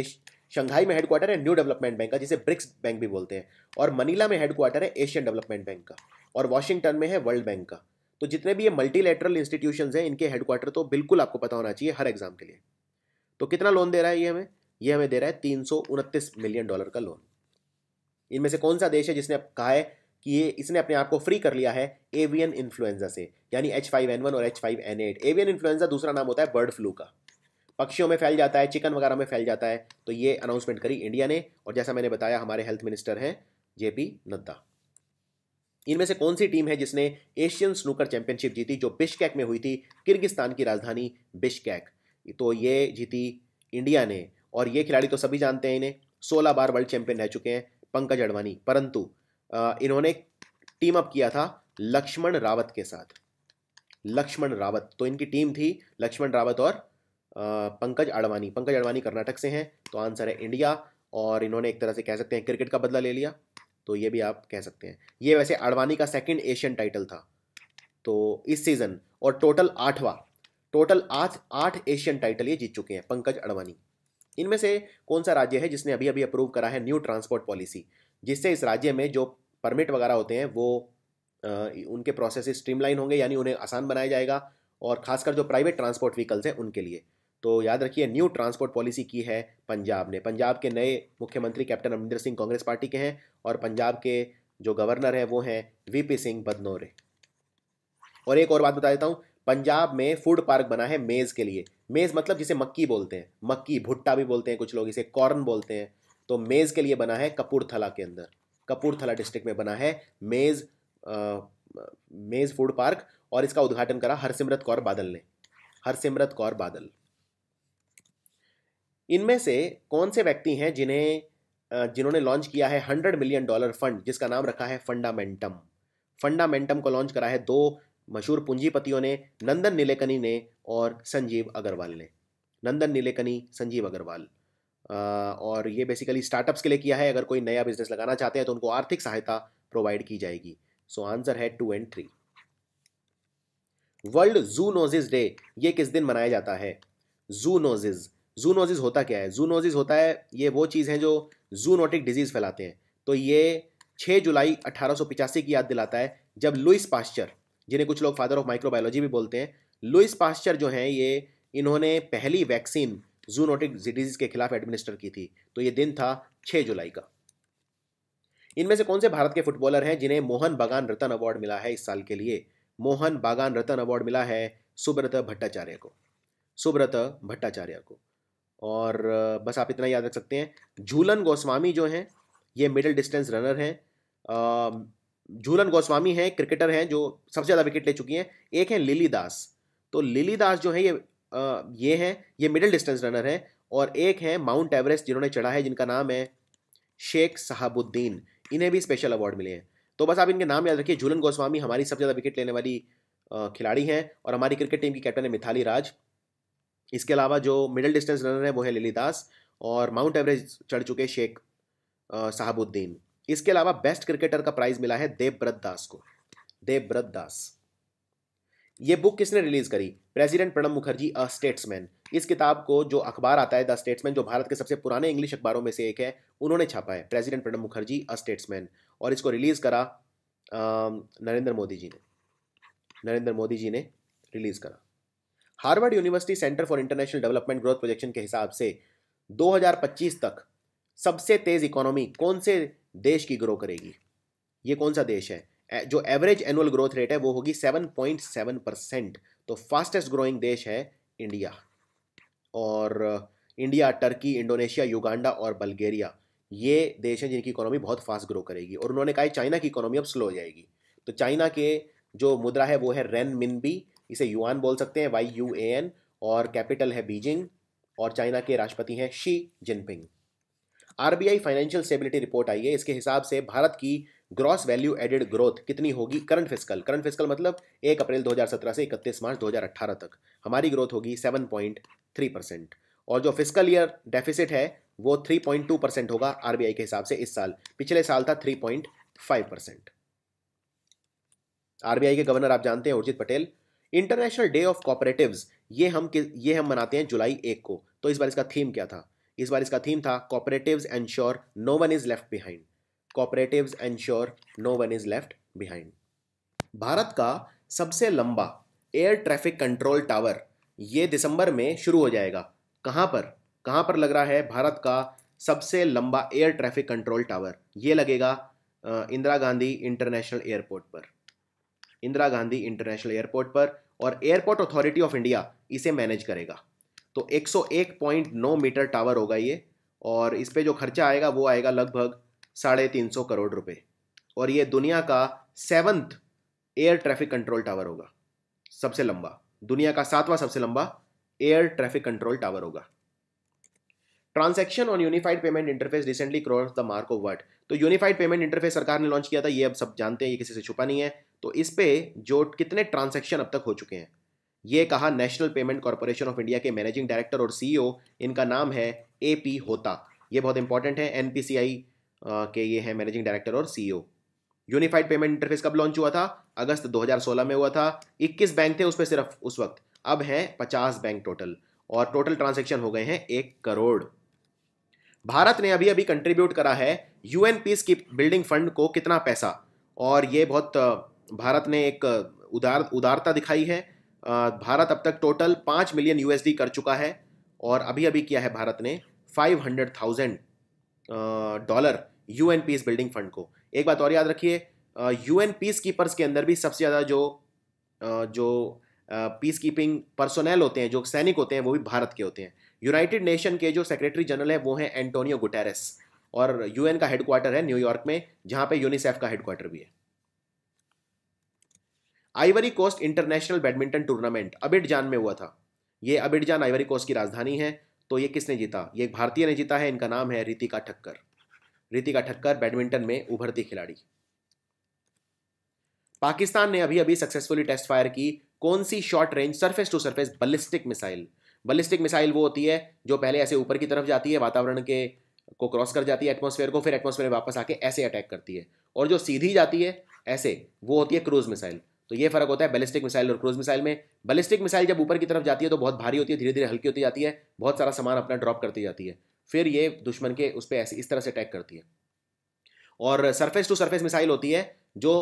शंघाई में हेडक्वार्टर है न्यू डेवलपमेंट बैंक का जिसे ब्रिक्स बैंक भी बोलते हैं और मनीला में हेडक्वार्टर है एशियन डेवलपमेंट बैंक का और वाशिंगटन में है वर्ल्ड बैंक का तो जितने भी ये मल्टीलेटरल इंस्टीट्यूशन हैं इनके हेडक्वार्टर तो बिल्कुल आपको पता होना चाहिए हर एग्जाम के लिए तो कितना लोन दे रहा है ये हमें ये हमें दे रहा है तीन मिलियन डॉलर का लोन इनमें से कौन सा देश है जिसने कहा है कि ये इसने अपने आप को फ्री कर लिया है एवियन इन्फ्लुएंजा से यानी एच फाइव एन वन और H five N eight avian influenza दूसरा नाम होता है बर्ड फ्लू का पक्षियों में फैल जाता है चिकन वगैरह में फैल जाता है तो ये अनाउंसमेंट करी इंडिया ने और जैसा मैंने बताया हमारे हेल्थ मिनिस्टर हैं जेपी नड्डा इनमें से कौन सी टीम है जिसने एशियन स्नूकर चैंपियनशिप जीती जो बिशकैक में हुई थी किर्गिस्तान की राजधानी बिशकैक तो ये जीती इंडिया ने और ये खिलाड़ी तो सभी जानते हैं इन्हें सोलह बार वर्ल्ड चैंपियन रह चुके हैं पंकज अडवाणी परंतु इन्होंने टीम अप किया था लक्ष्मण रावत के साथ लक्ष्मण रावत तो इनकी टीम थी लक्ष्मण रावत और पंकज आडवाणी पंकज आडवाणी कर्नाटक से हैं तो आंसर है इंडिया और इन्होंने एक तरह से कह सकते हैं क्रिकेट का बदला ले लिया तो ये भी आप कह सकते हैं ये वैसे आडवाणी का सेकंड एशियन टाइटल था तो इस सीज़न और टोटल आठवा टोटल आठ आठ एशियन टाइटल ये जीत चुके हैं पंकज अडवाणी इनमें से कौन सा राज्य है जिसने अभी अभी अप्रूव करा है न्यू ट्रांसपोर्ट पॉलिसी जिससे इस राज्य में जो परमिट वगैरह होते हैं वो आ, उनके प्रोसेस स्ट्रीमलाइन होंगे यानी उन्हें आसान बनाया जाएगा और खासकर जो प्राइवेट ट्रांसपोर्ट व्हीकल्स हैं उनके लिए तो याद रखिए न्यू ट्रांसपोर्ट पॉलिसी की है पंजाब ने पंजाब के नए मुख्यमंत्री कैप्टन अमरिंदर सिंह कांग्रेस पार्टी के हैं और पंजाब के जो गवर्नर हैं वो हैं वीपी सिंह बदनौरे और एक और बात बता देता हूँ पंजाब में फूड पार्क बना है मेज़ के लिए मेज़ मतलब जिसे मक्की बोलते हैं मक्की भुट्टा भी बोलते हैं कुछ लोग इसे कॉर्न बोलते हैं तो मेज़ के लिए बना है कपूरथला के अंदर कपूरथला डिस्ट्रिक्ट में बना है मेज़ मेज़ फूड पार्क और इसका उद्घाटन करा हरसिमरत कौर बादल ने हरसिमरत कौर बादल इनमें से कौन से व्यक्ति हैं जिन्हें जिन्होंने लॉन्च किया है हंड्रेड मिलियन डॉलर फंड जिसका नाम रखा है फंडामेंटम फंडामेंटम को लॉन्च करा है दो मशहूर पूंजीपतियों ने नंदन नीलेकनी ने और संजीव अग्रवाल ने नंदन नीलेकनी संजीव अग्रवाल और ये बेसिकली स्टार्टअप्स के लिए किया है अगर कोई नया बिजनेस लगाना चाहते हैं तो उनको आर्थिक सहायता प्रोवाइड की जाएगी सो आंसर है two and three world zoonoses day ये किस दिन मनाया जाता है जू नोजिज़ जूनोजिस होता क्या है जूनोजिस होता है ये वो चीज़ है जो जूनोटिक डिजीज़ फैलाते हैं तो ये 6 जुलाई अठारह की याद दिलाता है जब लुइस पास्चर जिन्हें कुछ लोग फादर ऑफ माइक्रोबायोलॉजी भी बोलते हैं लुइस पास्चर जो हैं ये इन्होंने पहली वैक्सीन जूनोटिक डिजीज़ के खिलाफ एडमिनिस्टर की थी तो ये दिन था छः जुलाई का इनमें से कौन से भारत के फुटबॉलर हैं जिन्हें मोहन बागान रतन अवार्ड मिला है इस साल के लिए मोहन बागान रतन अवार्ड मिला है सुब्रत भट्टाचार्य को सुब्रत भट्टाचार्य को और बस आप इतना याद रख सकते हैं झूलन गोस्वामी जो हैं ये मिडिल डिस्टेंस रनर हैं झूलन गोस्वामी हैं क्रिकेटर हैं जो सबसे ज़्यादा विकेट ले चुकी हैं एक हैं लिली दास तो लिली दास जो है ये आ, ये हैं ये मिडिल डिस्टेंस रनर हैं और एक हैं माउंट एवरेस्ट जिन्होंने चढ़ा है जिनका नाम है शेख साहबुद्दीन इन्हें भी स्पेशल अवार्ड मिले हैं तो बस आप इनके नाम याद रखिए झूलन गोस्वामी हमारी सबसे ज़्यादा विकेट लेने वाली खिलाड़ी हैं और हमारी क्रिकेट टीम की कैप्टन है मिथाली राज इसके अलावा जो मिडिल डिस्टेंस रनर है वो है दास और माउंट एवरेज चढ़ चुके शेख साहबुद्दीन इसके अलावा बेस्ट क्रिकेटर का प्राइज मिला है देवव्रत दास को देवव्रत दास ये बुक किसने रिलीज करी president Pranab Mukherjee a statesman इस किताब को जो अखबार आता है द स्टेट्समैन जो भारत के सबसे पुराने इंग्लिश अखबारों में से एक है उन्होंने छापा है president Pranab Mukherjee a statesman और इसको रिलीज करा नरेंद्र मोदी जी ने नरेंद्र मोदी जी ने रिलीज करा Harvard University Center for International Development growth projection के हिसाब से 2025 तक सबसे तेज इकोनॉमी कौन से देश की ग्रो करेगी ये कौन सा देश है जो एवरेज एनुअल ग्रोथ रेट है वो होगी 7.7 परसेंट तो फास्टेस्ट ग्रोइंग देश है इंडिया और इंडिया टर्की इंडोनेशिया युगांडा और बल्गेरिया ये देश हैं जिनकी इकोनॉमी बहुत फास्ट ग्रो करेगी और उन्होंने कहा चाइना की इकोनॉमी अब स्लो हो जाएगी तो चाइना के जो मुद्रा है वो है रेन मिनबी इसे युआन बोल सकते हैं वाई यू ए एन और कैपिटल है बीजिंग और चाइना के राष्ट्रपति हैं Xi Jinping RBI financial stability report आई है इसके हिसाब से भारत की ग्रॉस वैल्यू एडेड ग्रोथ कितनी होगी करंट फिस्कल करंट फिस्कल मतलब एक अप्रैल 2017 से 31 मार्च 2018 तक हमारी ग्रोथ होगी 7.3 परसेंट और जो फिस्कल ईयर डेफिसिट है वो 3.2 परसेंट होगा आरबीआई के हिसाब से इस साल पिछले साल था 3.5 परसेंट आरबीआई के गवर्नर आप जानते हैं Urjit Patel international day of cooperative ये हम ये हम मनाते हैं जुलाई एक को तो इस बार इसका थीम क्या था इस बार इसका थीम था cooperative ensure no one is left behind cooperative ensure no one is left behind Bharat का सबसे लंबा एयर ट्रैफिक कंट्रोल टावर ये दिसंबर में शुरू हो जाएगा कहाँ पर कहाँ पर लग रहा है भारत का सबसे लंबा एयर ट्रैफिक कंट्रोल टावर ये लगेगा इंदिरा गांधी इंटरनेशनल एयरपोर्ट पर इंदिरा गांधी इंटरनेशनल एयरपोर्ट पर और एयरपोर्ट अथॉरिटी ऑफ इंडिया इसे मैनेज करेगा तो 101.9 मीटर टावर होगा ये और इस पर जो खर्चा आएगा वो आएगा लगभग साढ़े तीन सौ करोड़ रुपए और ये दुनिया का seventh air traffic control tower होगा सबसे लंबा दुनिया का सातवां सबसे लंबा एयर ट्रैफिक कंट्रोल टावर होगा transaction on unified payment interface recently cross the mark of वर्ट तो यूनिफाइड पेमेंट इंटरफेस सरकार ने लॉन्च किया था ये अब सब जानते हैं ये किसी से छुपा नहीं है तो इस पे जो कितने ट्रांजेक्शन अब तक हो चुके हैं ये कहा National Payment Corporation of India के मैनेजिंग डायरेक्टर और सीईओ e इनका नाम है ए पी होता ये बहुत इंपॉर्टेंट है एन के ये हैं मैनेजिंग डायरेक्टर और सीईओ यूनिफाइड पेमेंट इंटरफेस कब लॉन्च हुआ था अगस्त 2016 में हुआ था 21 बैंक थे उस पर सिर्फ उस वक्त अब हैं 50 बैंक टोटल और टोटल ट्रांजैक्शन हो गए हैं एक करोड़ भारत ने अभी अभी कंट्रीब्यूट करा है यूएन पीस की बिल्डिंग फंड को कितना पैसा और ये बहुत भारत ने एक उदार उदारता दिखाई है भारत अब तक टोटल पाँच मिलियन यूएसडी कर चुका है और अभी अभी किया है भारत ने five hundred thousand dollar U N peace building fund को एक बात और याद रखिए यू एन पीस कीपर्स के अंदर भी सबसे ज़्यादा जो जो पीस कीपिंग पर्सोनल होते हैं जो सैनिक होते हैं वो भी भारत के होते हैं यूनाइटेड नेशन के जो सेक्रेटरी जनरल है वो हैं एंटोनियो गुटेरस और यूएन का हेडक्वार्टर है न्यूयॉर्क में जहाँ पे यूनिसेफ का हेडक्वार्टर भी है Ivory Coast international badminton tournament Abidjan में हुआ था ये अबिडजान आइवरी कोस्ट की राजधानी है तो ये किसने जीता ये एक भारतीय ने जीता है इनका नाम है रितिका ठक्कर रितिका ठक्कर बैडमिंटन में उभरती खिलाड़ी पाकिस्तान ने अभी अभी सक्सेसफुली टेस्ट फायर की कौन सी short range surface to surface ballistic missile ballistic missile वो होती है जो पहले ऐसे ऊपर की तरफ जाती है वातावरण के को क्रॉस कर जाती है एटमोसफेयर को फिर एटमोसफेयर में वापस आके ऐसे अटैक करती है और जो सीधी जाती है ऐसे वो होती है क्रूज मिसाइल तो ये फर्क होता है बैलिस्टिक मिसाइल और क्रूज मिसाइल में बैलिस्टिक मिसाइल जब ऊपर की तरफ जाती है तो बहुत भारी होती है धीरे धीरे हल्की होती जाती है बहुत सारा सामान अपना ड्रॉप करती जाती है फिर ये दुश्मन के उस पर ऐसे इस तरह से अटैक करती है और सरफेस टू सरफेस मिसाइल होती है जो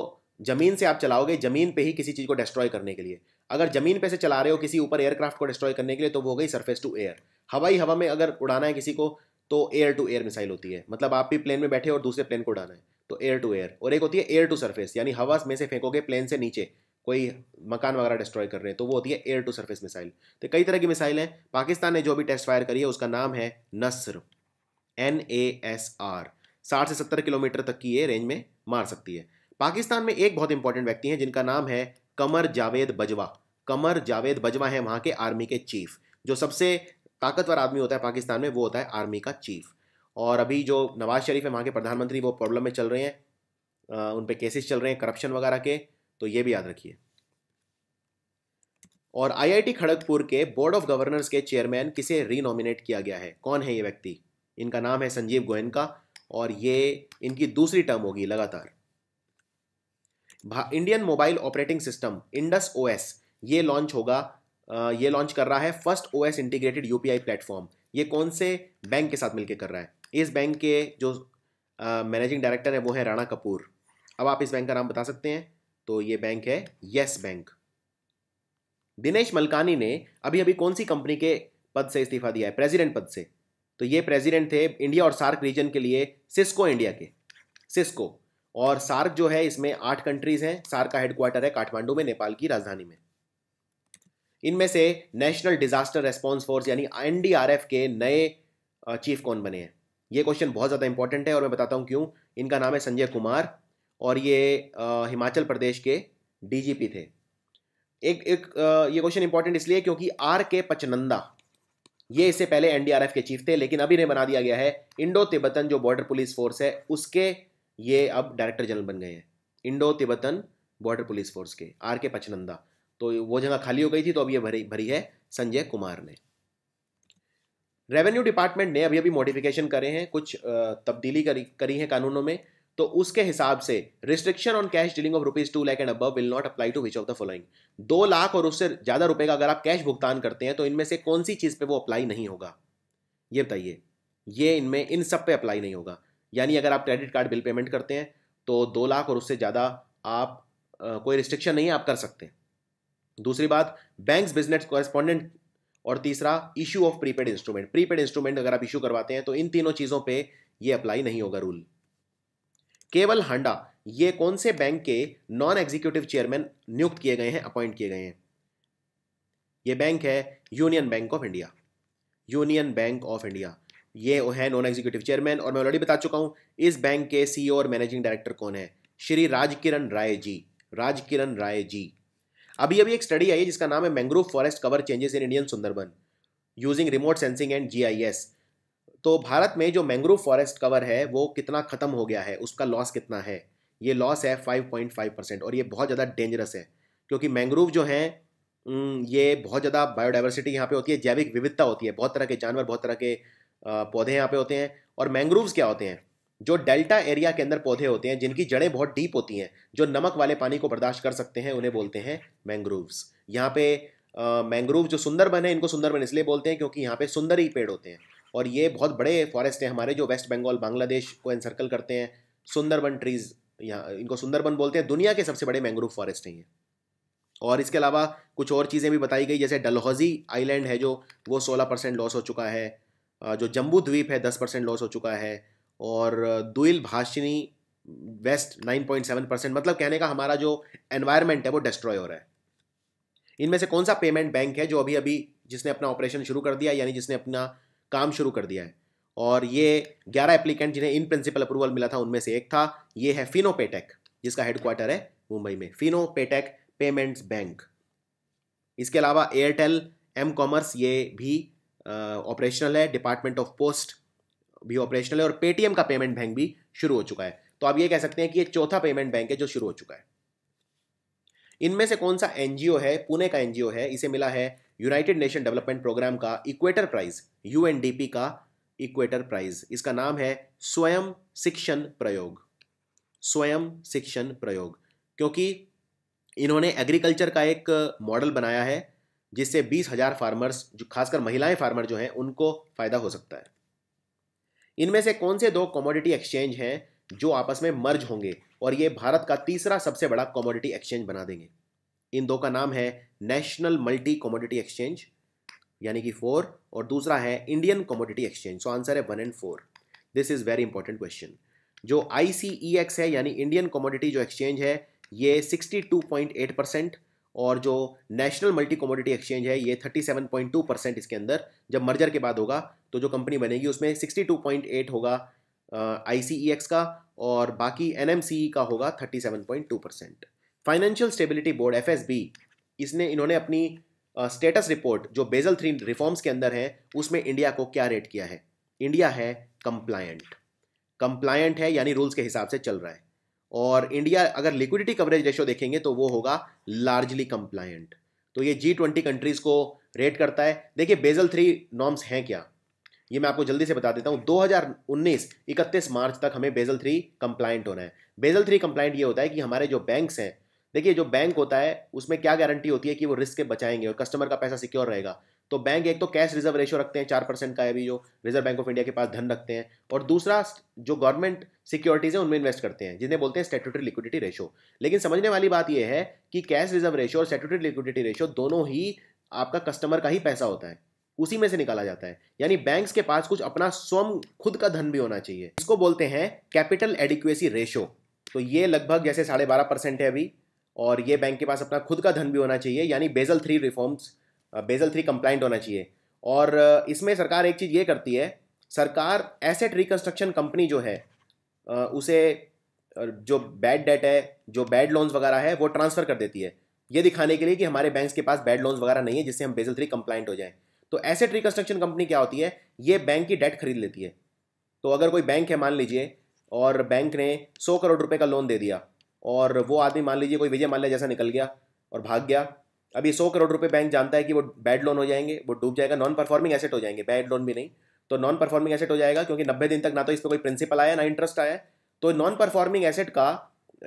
ज़मीन से आप चलाओगे ज़मीन पे ही किसी चीज़ को डिस्ट्रॉय करने के लिए अगर ज़मीन पे से चला रहे हो किसी ऊपर एयरक्राफ्ट को डिस्ट्रॉय करने के लिए तो वो हो गई सरफेस टू एयर हवाई हवा में अगर उड़ाना है किसी को तो एयर टू एयर मिसाइल होती है मतलब आप भी प्लेन में बैठे और दूसरे प्लेन को उड़ाना है तो एयर टू एयर और एक होती है एयर टू सरफेस यानी हवा में से फेंकोगे प्लेन से नीचे कोई मकान वगैरह डिस्ट्रॉय कर रहे हैं तो वो होती है एयर टू सरफेस मिसाइल तो कई तरह की मिसाइल पाकिस्तान ने जो भी टेस्ट फायर करी है उसका नाम है Nasr N A S R साठ से सत्तर किलोमीटर तक की ये रेंज में मार सकती है पाकिस्तान में एक बहुत इंपॉर्टेंट व्यक्ति हैं जिनका नाम है कमर जावेद बजवा कमर जावेद बजवा है वहाँ के आर्मी के चीफ जो सबसे ताकतवर आदमी होता है पाकिस्तान में वो होता है आर्मी का चीफ और अभी जो नवाज़ शरीफ है वहाँ के प्रधानमंत्री वो प्रॉब्लम में चल रहे हैं उन पर केसेस चल रहे हैं करप्शन वगैरह के तो ये भी याद रखिए और आईआईटी खड़गपुर के बोर्ड ऑफ गवर्नर्स के चेयरमैन किसे रीनोमिनेट किया गया है कौन है ये व्यक्ति इनका नाम है संजीव गोयन का और ये इनकी दूसरी टर्म होगी लगातार Indian mobile operating system Indus OS ये लॉन्च होगा ये लॉन्च कर रहा है first OS integrated UPI platform ये कौन से बैंक के साथ मिलकर कर रहा है इस बैंक के जो मैनेजिंग डायरेक्टर है वो है राणा कपूर अब आप इस बैंक का नाम बता सकते हैं तो ये बैंक है येस बैंक दिनेश मलकानी ने अभी अभी कौन सी कंपनी के पद से इस्तीफा दिया है प्रेसिडेंट पद से तो ये प्रेसिडेंट थे इंडिया और सार्क रीजन के लिए सिस्को इंडिया के सिस्को और सार्क जो है इसमें आठ कंट्रीज हैं सार्क का हेडक्वार्टर है काठमांडू में नेपाल की राजधानी में इनमें से नेशनल डिजास्टर रेस्पॉन्स फोर्स यानी एनडीआरएफ के नए चीफ कौन बने हैं ये क्वेश्चन बहुत ज़्यादा इंपॉर्टेंट है और मैं बताता हूँ क्यों इनका नाम है संजय कुमार और ये आ, हिमाचल प्रदेश के डीजीपी थे एक एक आ, ये क्वेश्चन इंपॉर्टेंट इसलिए क्योंकि आर के पचनंदा ये इससे पहले एनडीआरएफ के चीफ थे लेकिन अभी इन्हें बना दिया गया है इंडो तिब्बतन जो बॉर्डर पुलिस फोर्स है उसके ये अब डायरेक्टर जनरल बन गए हैं Indo Tibetan border police force के आर के पचनंदा तो वो जगह खाली हो गई थी तो अब ये भरी भरी है संजय कुमार ने रेवेन्यू डिपार्टमेंट ने अभी अभी मॉडिफिकेशन करे हैं कुछ तब्दीली करी करी है कानूनों में तो उसके हिसाब से restriction on cash dealing of rupees two lakh and above will not apply to which of the following दो लाख और उससे ज्यादा रुपए का अगर आप कैश भुगतान करते हैं तो इनमें से कौन सी चीज पे वो अप्लाई नहीं होगा ये बताइए ये इनमें इन सब पे अप्लाई नहीं होगा यानी अगर आप क्रेडिट कार्ड बिल पेमेंट करते हैं तो दो लाख और उससे ज़्यादा आप आ, कोई रिस्ट्रिक्शन नहीं आप कर सकते दूसरी बात बैंक्स बिजनेस कॉरेस्पॉन्डेंट और तीसरा issue of prepaid instrument prepaid instrument अगर आप इशू करवाते हैं तो इन तीनों चीज़ों पे ये अप्लाई नहीं होगा रूल केवल हांडा ये कौन से बैंक के नॉन एग्जीक्यूटिव चेयरमैन नियुक्त किए गए हैं अपॉइंट किए गए हैं ये बैंक है union bank of India union bank of India ये है नॉन एग्जीक्यूटिव चेयरमैन और मैं ऑलरेडी बता चुका हूं इस बैंक के सीईओ e और मैनेजिंग डायरेक्टर कौन है श्री राजकिरण राय जी राजकिरण राय जी अभी अभी एक स्टडी आई है जिसका नाम है mangrove forest cover changes in Indian Sundarban using remote sensing and G तो भारत में जो मैंग्रोव फॉरेस्ट कवर है वो कितना ख़त्म हो गया है उसका लॉस कितना है ये लॉस है 5.5 परसेंट और ये बहुत ज़्यादा डेंजरस है क्योंकि मैंग्रोव जो हैं ये बहुत ज़्यादा बायोडाइवर्सिटी यहाँ पे होती है जैविक विविधता होती है बहुत तरह के जानवर बहुत तरह के पौधे यहाँ पे होते हैं और मैंग्रोव्स क्या होते हैं जो डेल्टा एरिया के अंदर पौधे होते हैं जिनकी जड़ें बहुत डीप होती हैं जो नमक वाले पानी को बर्दाश्त कर सकते हैं उन्हें बोलते हैं मैंग्रोव्स यहाँ पे मैंग्रोव जो सुंदरबन है इनको सुंदरबन इसलिए बोलते हैं क्योंकि यहाँ पे सुंदर ही पेड़ होते हैं और ये बहुत बड़े फॉरेस्ट हैं हमारे जो वेस्ट बंगाल बांग्लादेश को एनसर्कल करते हैं सुंदरबन ट्रीज़ यहाँ इनको सुंदरबन बोलते हैं दुनिया के सबसे बड़े मैंग्रोव फॉरेस्ट हैं ये और इसके अलावा कुछ और चीज़ें भी बताई गई जैसे डलहौजी आइलैंड है जो वो सोलह परसेंट लॉस हो चुका है जो जम्बू द्वीप है दस परसेंट लॉस हो चुका है और दुइल भाषिनी वेस्ट 9.7 परसेंट मतलब कहने का हमारा जो एनवायरनमेंट है वो डिस्ट्रॉय हो रहा है इनमें से कौन सा पेमेंट बैंक है जो अभी अभी जिसने अपना ऑपरेशन शुरू कर दिया यानी जिसने अपना काम शुरू कर दिया है और ये 11 एप्लीकेंट जिन्हें इन प्रिंसिपल अप्रूवल मिला था उनमें से एक था ये है फिनो पेटेक जिसका हेडक्वार्टर है मुंबई में फिनो पेटेक पेमेंट्स बैंक इसके अलावा एयरटेल एम कॉमर्स ये भी ऑपरेशनल है डिपार्टमेंट ऑफ पोस्ट भी ऑपरेशनल है और पेटीएम का पेमेंट बैंक भी शुरू हो चुका है तो आप ये कह सकते हैं कि एक चौथा पेमेंट बैंक है जो शुरू हो चुका है इनमें से कौन सा एनजीओ है पुणे का एनजीओ है इसे मिला है यूनाइटेड नेशन डेवलपमेंट प्रोग्राम का इक्वेटर प्राइज यूएनडीपी का इक्वेटर प्राइज इसका नाम है स्वयं शिक्षण प्रयोग स्वयं शिक्षण प्रयोग क्योंकि इन्होंने एग्रीकल्चर का एक मॉडल बनाया है जिससे बीस हजार फार्मर्स जो खासकर महिलाएं फार्मर जो हैं उनको फ़ायदा हो सकता है इनमें से कौन से दो कॉमोडिटी एक्सचेंज हैं जो आपस में मर्ज होंगे और ये भारत का तीसरा सबसे बड़ा कॉमोडिटी एक्सचेंज बना देंगे इन दो का नाम है नेशनल मल्टी कॉमोडिटी एक्सचेंज यानी कि फोर और दूसरा है Indian commodity exchange so answer है one and four this is very important question जो आई e है यानी इंडियन कॉमोडिटी जो एक्सचेंज है ये 62.8 परसेंट और जो नेशनल मल्टी कॉमोडिटी एक्सचेंज है ये 37.2 परसेंट इसके अंदर जब मर्जर के बाद होगा तो जो कंपनी बनेगी उसमें 62.8 होगा आई e का और बाकी एन e का होगा 37.2 percent financial stability board F इसने इन्होंने अपनी स्टेटस रिपोर्ट जो बेजल थ्री रिफॉर्म्स के अंदर है उसमें इंडिया को क्या रेट किया है इंडिया है कंप्लायंट कंप्लायंट है यानी रूल्स के हिसाब से चल रहा है और इंडिया अगर लिक्विडिटी कवरेज रेशियो देखेंगे तो वो होगा लार्जली कंप्लायंट तो ये जी ट्वेंटी कंट्रीज़ को रेट करता है देखिए बेजल थ्री नॉर्म्स हैं क्या ये मैं आपको जल्दी से बता देता हूँ 2019 31 मार्च तक हमें बेजल थ्री कंप्लाइंट होना है बेजल थ्री कंप्लाइंट ये होता है कि हमारे जो बैंक्स हैं देखिए जो बैंक होता है उसमें क्या गारंटी होती है कि वो रिस्क के बचाएंगे और कस्टमर का पैसा सिक्योर रहेगा तो बैंक एक तो कैश रिजर्व रेशो रखते हैं चार परसेंट का अभी जो रिजर्व बैंक ऑफ इंडिया के पास धन रखते हैं और दूसरा जो गवर्नमेंट सिक्योरिटीज़ हैं उनमें इन्वेस्ट करते हैं जिन्हें बोलते हैं स्टेटूटरी लिक्विडिटी रेशो लेकिन समझने वाली बात यह है कि कैश रिजर्व रेशो और स्टेटूटरी लिक्विडिटी रेशो दोनों ही आपका कस्टमर का ही पैसा होता है उसी में से निकाला जाता है यानी बैंक्स के पास कुछ अपना स्वयं खुद का धन भी होना चाहिए इसको बोलते हैं कैपिटल एडिक्वेसी रेशो तो ये लगभग जैसे साढ़े बारह परसेंट है अभी और ये बैंक के पास अपना खुद का धन भी होना चाहिए यानी Basel three reforms Basel three compliant होना चाहिए और इसमें सरकार एक चीज़ ये करती है सरकार एसेट रिकन्स्ट्रक्शन कंपनी जो है उसे जो बैड डेट है जो बैड लोन्स वगैरह है वो ट्रांसफ़र कर देती है ये दिखाने के लिए कि हमारे बैंक्स के पास बैड लोन्स वगैरह नहीं है जिससे हम बेजल थ्री कंप्लाइंट हो जाएँ तो ऐसे रिकंस्ट्रक्शन कंपनी क्या होती है ये बैंक की डेट खरीद लेती है तो अगर कोई बैंक है मान लीजिए और बैंक ने सौ करोड़ रुपये का लोन दे दिया और वो आदमी मान लीजिए कोई विजय माल्या जैसा निकल गया और भाग गया अभी सौ करोड़ रुपये बैंक जानता है कि वो बैड लोन हो जाएंगे वो डूब जाएगा नॉन परफॉर्मिंग एसेट हो जाएंगे बैड लोन भी नहीं तो नॉन परफॉर्मिंग एसेट हो जाएगा क्योंकि नब्बे दिन तक ना तो इस पर कोई प्रिंसिपल आया ना इंटरेस्ट आया तो नॉन परफॉर्मिंग एसेट का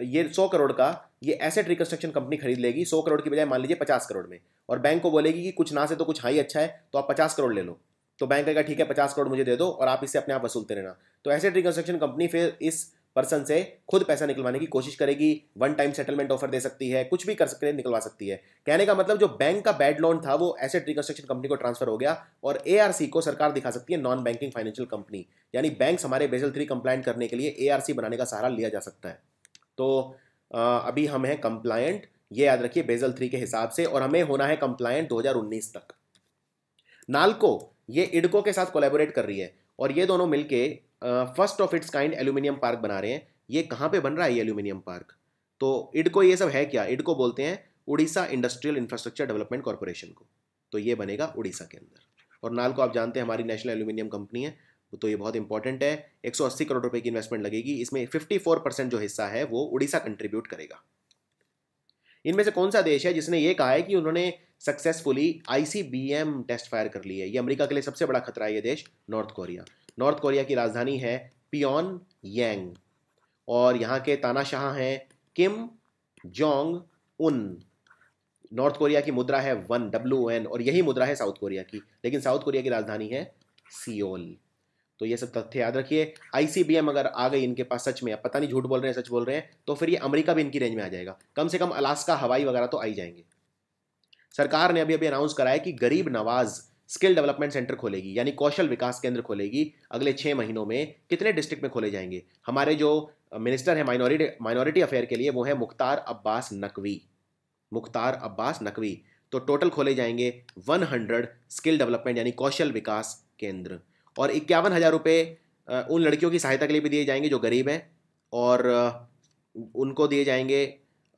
ये सौ करोड़ का ये एसेट रिकन्स्ट्रक्शन कंपनी खरीद लेगी सौ करोड़ की बजाय मान लीजिए पचास करोड़ में और बैंक को बोलेगी कि कुछ ना से तो कुछ हाई अच्छा है तो आप पचास करोड़ ले लो तो बैंक कहेगा ठीक है पचास करोड़ मुझे दे दो और आप इससे अपने आप वसूलते रहना तो एसेट रिकंस्ट्रक्शन कंपनी फिर इस पर्सन से खुद पैसा निकलवाने की कोशिश करेगी वन टाइम सेटलमेंट ऑफर दे सकती है कुछ भी कर सकते निकलवा सकती है कहने का मतलब जो बैंक का बैड लोन था वो एसेट रिकन्स्ट्रक्शन कंपनी को ट्रांसफर हो गया और ए को सरकार दिखा सकती है नॉन बैंकिंग फाइनेंशियल कंपनी यानी बैंक हमारे बेजल थ्री कंप्लाइंट करने के लिए एआरसी बनाने का सहारा लिया जा सकता है तो अभी हम हैं कंप्लायंट ये याद रखिए बेजल थ्री के हिसाब से और हमें होना है कंप्लायंट 2019 तक नालको ये इडको के साथ कोलेबोरेट कर रही है और ये दोनों मिलके first of its kind aluminium park बना रहे हैं ये कहाँ पे बन रहा है ये एल्यूमिनियम पार्क तो इडको ये सब है क्या इडको बोलते हैं Orissa industrial infrastructure development corporation को तो ये बनेगा उड़ीसा के अंदर और नालको आप जानते हैं हमारी नेशनल एल्यूमिनियम कंपनी है तो ये बहुत इंपॉर्टेंट है 180 करोड़ रुपए की इन्वेस्टमेंट लगेगी इसमें 54 परसेंट जो हिस्सा है वो उड़ीसा कंट्रीब्यूट करेगा इनमें से कौन सा देश है जिसने ये कहा है कि उन्होंने सक्सेसफुली आईसीबीएम टेस्ट फायर कर ली है ये अमेरिका के लिए सबसे बड़ा खतरा है ये देश नॉर्थ कोरिया नॉर्थ कोरिया की राजधानी है पियोन यांग और यहाँ के तानाशाह हैं Kim Jong Un North Korea की मुद्रा है वन डब्ल्यू एन और यही मुद्रा है साउथ कोरिया की लेकिन साउथ कोरिया की राजधानी है सियोल तो ये सब तथ्य याद रखिए आईसीबीएम अगर आ गई इनके पास सच में अब पता नहीं झूठ बोल रहे हैं सच बोल रहे हैं तो फिर ये अमेरिका भी इनकी रेंज में आ जाएगा कम से कम अलास्का हवाई वगैरह तो आई जाएंगे सरकार ने अभी अभी अनाउंस कराया कि गरीब नवाज स्किल डेवलपमेंट सेंटर खोलेगी यानी कौशल विकास केंद्र खोलेगी अगले छः महीनों में कितने डिस्ट्रिक्ट में खोले जाएंगे हमारे जो मिनिस्टर हैं माइनॉरिटी माइनॉरिटी अफेयर के लिए वो है मुख्तार अब्बास नकवी मुख्तार अब्बास नकवी तो टोटल खोले जाएंगे 100 स्किल डेवलपमेंट यानी कौशल विकास केंद्र और इक्यावन हज़ार रुपये उन लड़कियों की सहायता के लिए भी दिए जाएंगे जो गरीब हैं और उनको दिए जाएंगे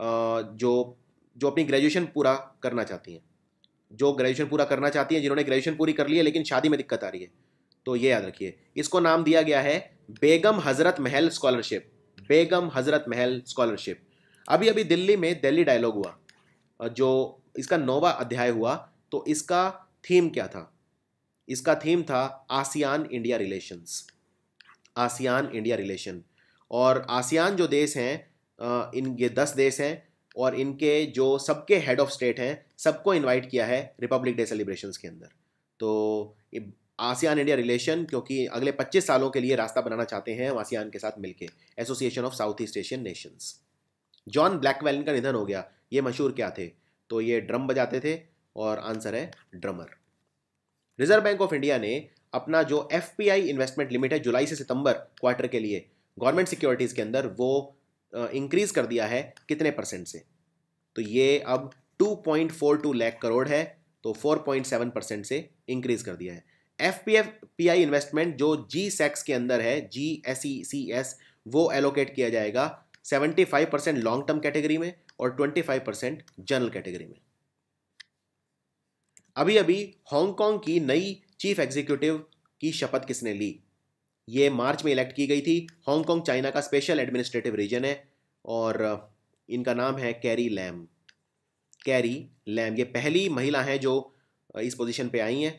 जो जो अपनी ग्रेजुएशन पूरा करना चाहती हैं जो ग्रेजुएशन पूरा करना चाहती हैं जिन्होंने ग्रेजुएशन पूरी कर ली है लेकिन शादी में दिक्कत आ रही है तो ये याद रखिए इसको नाम दिया गया है बेगम हज़रत महल स्कॉलरशिप बेगम हज़रत महल स्कॉलरशिप अभी अभी दिल्ली में दिल्ली डायलॉग हुआ जो इसका नौवा अध्याय हुआ तो इसका थीम क्या था इसका थीम था ASEAN India relations ASEAN India relation और आसियान जो देश हैं इन ये दस देश हैं और इनके जो सबके हेड ऑफ स्टेट हैं सबको इनवाइट किया है रिपब्लिक डे सेलिब्रेशंस के अंदर तो आसियान इंडिया रिलेशन क्योंकि अगले 25 सालों के लिए रास्ता बनाना चाहते हैं आसियान के साथ मिलके association of South East Asian nations John Blackwell का निधन हो गया ये मशहूर क्या थे तो ये ड्रम बजाते थे और आंसर है drummer reserve bank of India ने अपना जो एफ इन्वेस्टमेंट लिमिट है जुलाई से सितंबर क्वार्टर के लिए गवर्नमेंट सिक्योरिटीज़ के अंदर वो इंक्रीज कर दिया है कितने परसेंट से तो ये अब 2.42 लाख करोड़ है तो 4.7 परसेंट से इंक्रीज कर दिया है F P F P I investment जो जी सेक्स e के अंदर है G S E C S वो एलोकेट किया जाएगा 75 परसेंट लॉन्ग टर्म कैटेगरी में और 25 परसेंट जनरल कैटेगरी में अभी अभी हांगकांग की नई चीफ एग्जीक्यूटिव की शपथ किसने ली ये मार्च में इलेक्ट की गई थी हांगकांग चाइना का स्पेशल एडमिनिस्ट्रेटिव रीजन है और इनका नाम है कैरी लैम कैरी लैम ये पहली महिला हैं जो इस पोजीशन पे आई हैं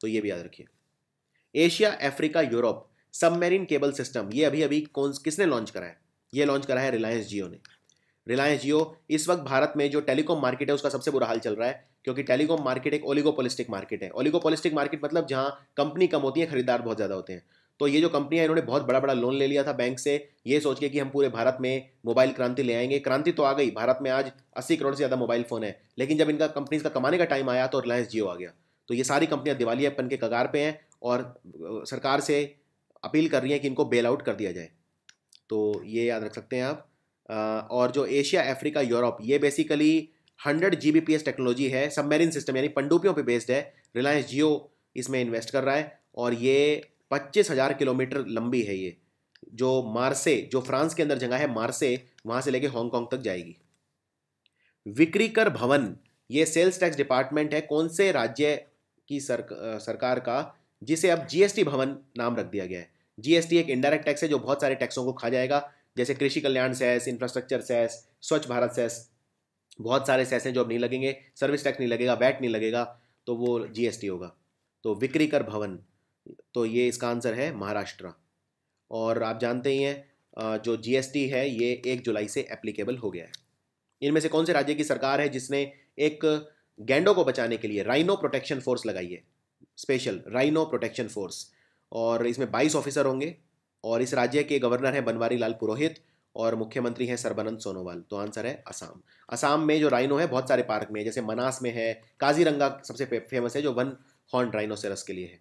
तो ये भी याद रखिए Asia Africa Europe submarine cable system ये अभी अभी कौन किसने लॉन्च करा है ये लॉन्च करा है रिलायंस जियो ने रिलायंस जियो इस वक्त भारत में जो टेलीकॉम मार्केट है उसका सबसे बुरा हाल चल रहा है क्योंकि टेलीकॉम मार्केट एक ओलिगोपोलिस्टिक मार्केट है ओलिगोपोलिस्टिक मार्केट मतलब जहाँ कंपनी कम होती है खरीदार बहुत ज़्यादा होते हैं तो ये जो कंपनियाँ इन्होंने बहुत बड़ा बड़ा लोन ले लिया था बैंक से ये सोच के कि हम पूरे भारत में मोबाइल क्रांति ले आएंगे क्रांति तो आ गई भारत में आज अस्सी करोड़ से ज़्यादा मोबाइल फ़ोन है लेकिन जब इनका कंपनीज का कमाने का टाइम आया तो रिलायंस जियो आ गया तो ये सारी कंपनियां दिवालियापन के कगार पर हैं और सरकार से अपील कर रही हैं कि इनको बेल आउट कर दिया जाए तो ये याद रख सकते हैं आप और जो एशिया अफ्रीका यूरोप ये basically hundred G B P S technology है सबमेरिन सिस्टम यानी पंडुपियों पे बेस्ड है रिलायंस जियो इसमें इन्वेस्ट कर रहा है और ये पच्चीस हज़ार किलोमीटर लंबी है ये जो मार्से जो फ्रांस के अंदर जगह है मार्से वहाँ से लेके हांगकॉन्ग तक जाएगी विक्री कर भवन ये सेल्स टैक्स डिपार्टमेंट है कौन से राज्य की सर, सरकार का जिसे अब जीएसटी भवन नाम रख दिया गया है जीएसटी एक इंडायरेक्ट टैक्स है जो बहुत सारे टैक्सों को खा जाएगा जैसे कृषि कल्याण सेस इंफ्रास्ट्रक्चर सेस स्वच्छ भारत सेस बहुत सारे हैं जो अब नहीं लगेंगे सर्विस टैक्स नहीं लगेगा वैट नहीं लगेगा तो वो जीएसटी होगा तो विक्री कर भवन तो ये इसका आंसर है महाराष्ट्र और आप जानते ही हैं जो जीएसटी है ये एक जुलाई से एप्लीकेबल हो गया है इनमें से कौन से राज्य की सरकार है जिसने एक गैंडो को बचाने के लिए राइनो प्रोटेक्शन फोर्स लगाई है स्पेशल राइनो प्रोटेक्शन फोर्स और इसमें बाईस ऑफिसर होंगे और इस राज्य के गवर्नर हैं बनवारी लाल पुरोहित और मुख्यमंत्री हैं सर्बानंद सोनोवाल तो आंसर है असम असम में जो राइनो है बहुत सारे पार्क में है जैसे मनास में है काजीरंगा सबसे फेमस है जो वन हॉर्न राइनोसेरस के लिए है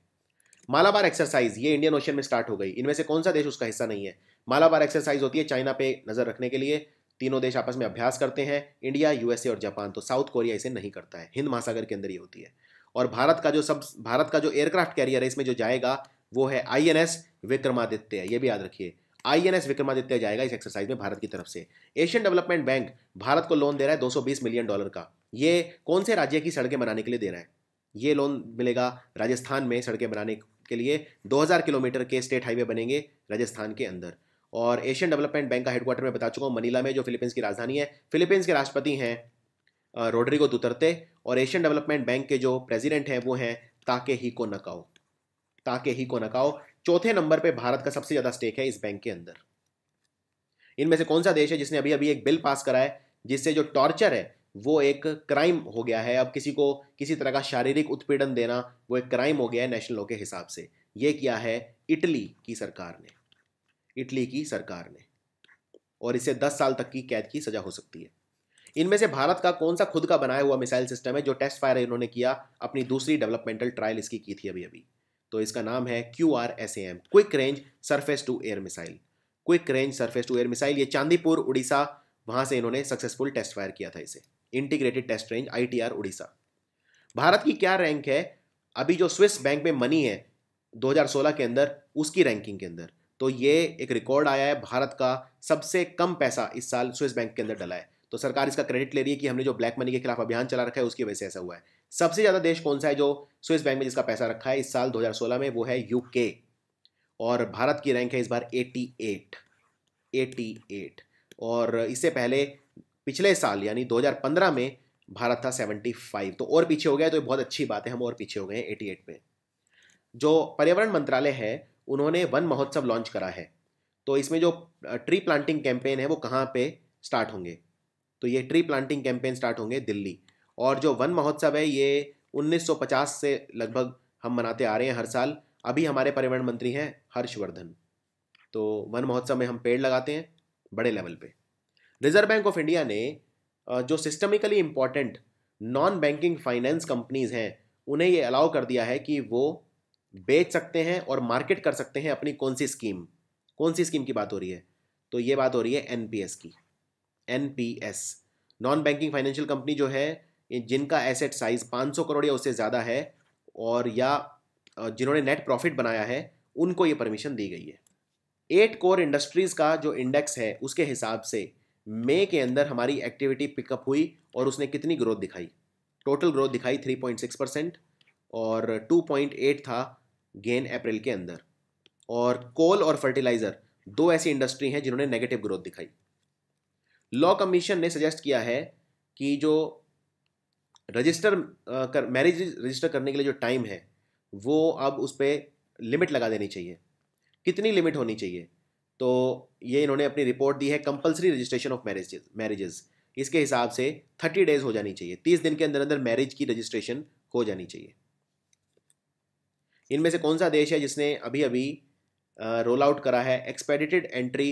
मालाबार एक्सरसाइज ये इंडियन ओशन में स्टार्ट हो गई इनमें से कौन सा देश उसका हिस्सा नहीं है मालाबार एक्सरसाइज होती है चाइना पे नज़र रखने के लिए तीनों देश आपस में अभ्यास करते हैं इंडिया यूएसए और जापान तो साउथ कोरिया इसे नहीं करता है हिंद महासागर के अंदर ये होती है और भारत का जो सब भारत का जो एयरक्राफ्ट कैरियर है इसमें जो जाएगा वो है आई विक्रमादित्य ये भी याद रखिए आईएनएस विक्रमादित्य जाएगा इस एक्सरसाइज में भारत की तरफ से एशियन डेवलपमेंट बैंक भारत को लोन दे रहा है 220 मिलियन डॉलर का ये कौन से राज्य की सड़कें बनाने के लिए दे रहा है ये लोन मिलेगा राजस्थान में सड़कें बनाने के लिए 2000 किलोमीटर के स्टेट हाईवे बनेंगे राजस्थान के अंदर और एशियन डेवलपमेंट बैंक का हेडक्वार्टर में बता चुका हूँ मनीला में जो फिलीपींस की राजधानी है फिलीपींस के राष्ट्रपति हैं रोड्रिगो दुतरते और एशियन डेवलपमेंट बैंक के जो प्रेसिडेंट हैं वो हैं ताके ही को नकाओ ताके ही को नकाओ चौथे नंबर पे भारत का सबसे ज़्यादा स्टेक है इस बैंक के अंदर इनमें से कौन सा देश है जिसने अभी अभी एक बिल पास करा है जिससे जो टॉर्चर है वो एक क्राइम हो गया है अब किसी को किसी तरह का शारीरिक उत्पीड़न देना वो एक क्राइम हो गया है नेशनल लॉ के हिसाब से ये किया है इटली की सरकार ने इटली की सरकार ने और इसे 10 साल तक की कैद की सजा हो सकती है इनमें से भारत का कौन सा खुद का बनाया हुआ मिसाइल सिस्टम है जो टेस्ट फायर इन्होंने किया अपनी दूसरी डेवलपमेंटल ट्रायल इसकी की थी अभी अभी तो इसका नाम है Q R S M quick range surface to air missile quick range surface to air missile ये चांदीपुर उड़ीसा वहां से इन्होंने सक्सेसफुल टेस्ट फायर किया था इसे integrated test range I T R Orissa Bharat की क्या रैंक है अभी जो स्विस बैंक में मनी है 2016 के अंदर उसकी रैंकिंग के अंदर तो ये एक रिकॉर्ड आया है भारत का सबसे कम पैसा इस साल स्विस बैंक के अंदर डला है तो सरकार इसका क्रेडिट ले रही है कि हमने जो ब्लैक मनी के खिलाफ अभियान चला रखा है उसकी वजह से ऐसा हुआ है सबसे ज़्यादा देश कौन सा है जो स्विस बैंक में जिसका पैसा रखा है इस साल 2016 में वो है यूके और भारत की रैंक है इस बार 88 88 और इससे पहले पिछले साल यानी 2015 में भारत था 75 तो और पीछे हो गया तो ये बहुत अच्छी बात है हम और पीछे हो गए हैं 88 में जो पर्यावरण मंत्रालय है उन्होंने वन महोत्सव लॉन्च करा है तो इसमें जो ट्री प्लांटिंग कैंपेन है वो कहाँ पे स्टार्ट होंगे तो ये ट्री प्लांटिंग कैंपेन स्टार्ट होंगे दिल्ली और जो वन महोत्सव है ये 1950 से लगभग हम मनाते आ रहे हैं हर साल अभी हमारे पर्यावरण मंत्री हैं हर्षवर्धन तो वन महोत्सव में हम पेड़ लगाते हैं बड़े लेवल पे रिजर्व बैंक ऑफ इंडिया ने जो systemically important non banking finance companies हैं उन्हें ये अलाउ कर दिया है कि वो बेच सकते हैं और मार्केट कर सकते हैं अपनी कौन सी स्कीम कौन सी स्कीम की बात हो रही है तो ये बात हो रही है एन की N non banking financial company जो है जिनका एसेट साइज 500 करोड़ या उससे ज़्यादा है और या जिन्होंने नेट प्रॉफिट बनाया है उनको ये परमिशन दी गई है एट कोर इंडस्ट्रीज़ का जो इंडेक्स है उसके हिसाब से मे के अंदर हमारी एक्टिविटी पिकअप हुई और उसने कितनी ग्रोथ दिखाई टोटल ग्रोथ दिखाई 3.6 परसेंट और 2.8 था गेन अप्रैल के अंदर और कोल और फर्टिलाइज़र दो ऐसी इंडस्ट्री हैं जिन्होंने नेगेटिव ग्रोथ दिखाई लॉ कमीशन ने सजेस्ट किया है कि जो रजिस्टर कर मैरिज रजिस्टर करने के लिए जो टाइम है वो अब उस पर लिमिट लगा देनी चाहिए कितनी लिमिट होनी चाहिए तो ये इन्होंने अपनी रिपोर्ट दी है compulsory registration of marriage marriages इसके हिसाब से थर्टी डेज हो जानी चाहिए तीस दिन के अंदर अंदर मैरिज की रजिस्ट्रेशन हो जानी चाहिए इनमें से कौन सा देश है जिसने अभी अभी रोल आउट करा है expedited entry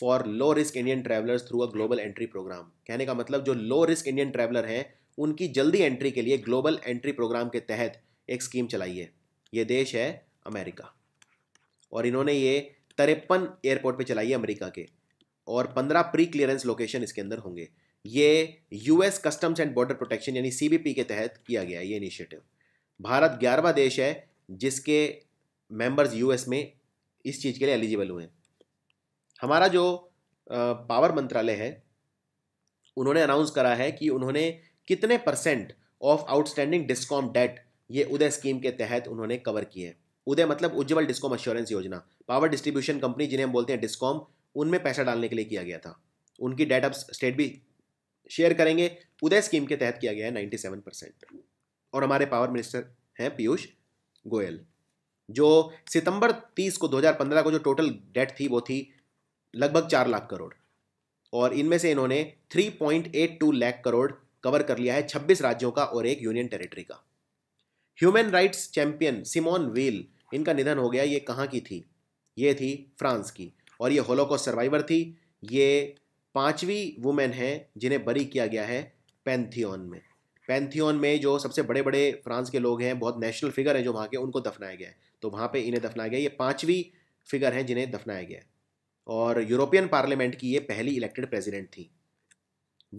for low risk Indian travellers through a global entry programme कहने का मतलब जो लो रिस्क इंडियन ट्रैवलर हैं उनकी जल्दी एंट्री के लिए ग्लोबल एंट्री प्रोग्राम के तहत एक स्कीम चलाई है ये देश है अमेरिका और इन्होंने ये तिरपन एयरपोर्ट पे चलाई है अमेरिका के और पंद्रह प्री क्लियरेंस लोकेशन इसके अंदर होंगे ये US customs and border protection यानी सीबीपी के तहत किया गया है ये इनिशिएटिव भारत ग्यारहवा देश है जिसके मेंबर्स यूएस में इस चीज़ के लिए एलिजिबल हुए हैं हमारा जो पावर मंत्रालय है उन्होंने अनाउंस करा है कि उन्होंने कितने percent of outstanding discom debt ये उदय स्कीम के तहत उन्होंने कवर किए हैं उदय मतलब Ujjwal discom assurance Yojana power distribution company जिन्हें हम बोलते हैं डिस्कॉम उनमें पैसा डालने के लिए किया गया था उनकी डेट अब स्टेट भी शेयर करेंगे उदय स्कीम के तहत किया गया है नाइन्टी सेवन परसेंट और हमारे पावर मिनिस्टर हैं पीयूष गोयल जो सितंबर 30 को 2015 को जो टोटल डेट थी वो थी लगभग चार लाख करोड़ और इनमें से इन्होंने 3.82 लाख करोड़ कवर कर लिया है 26 राज्यों का और एक यूनियन टेरिटरी का human rights champion Simone Veil इनका निधन हो गया ये कहाँ की थी ये थी फ्रांस की और ये होलोकॉस्ट सर्वाइवर थी ये पांचवी वुमेन हैं जिन्हें बरी किया गया है पैंथियन में पैंथियन में जो सबसे बड़े बड़े फ्रांस के लोग हैं बहुत नेशनल फिगर हैं जो वहाँ के उनको दफनाया गया है तो वहाँ पे इन्हें दफनाया गया ये पांचवी फिगर हैं जिन्हें दफनाया गया है और यूरोपियन पार्लियामेंट की ये पहली इलेक्टेड प्रेसिडेंट थी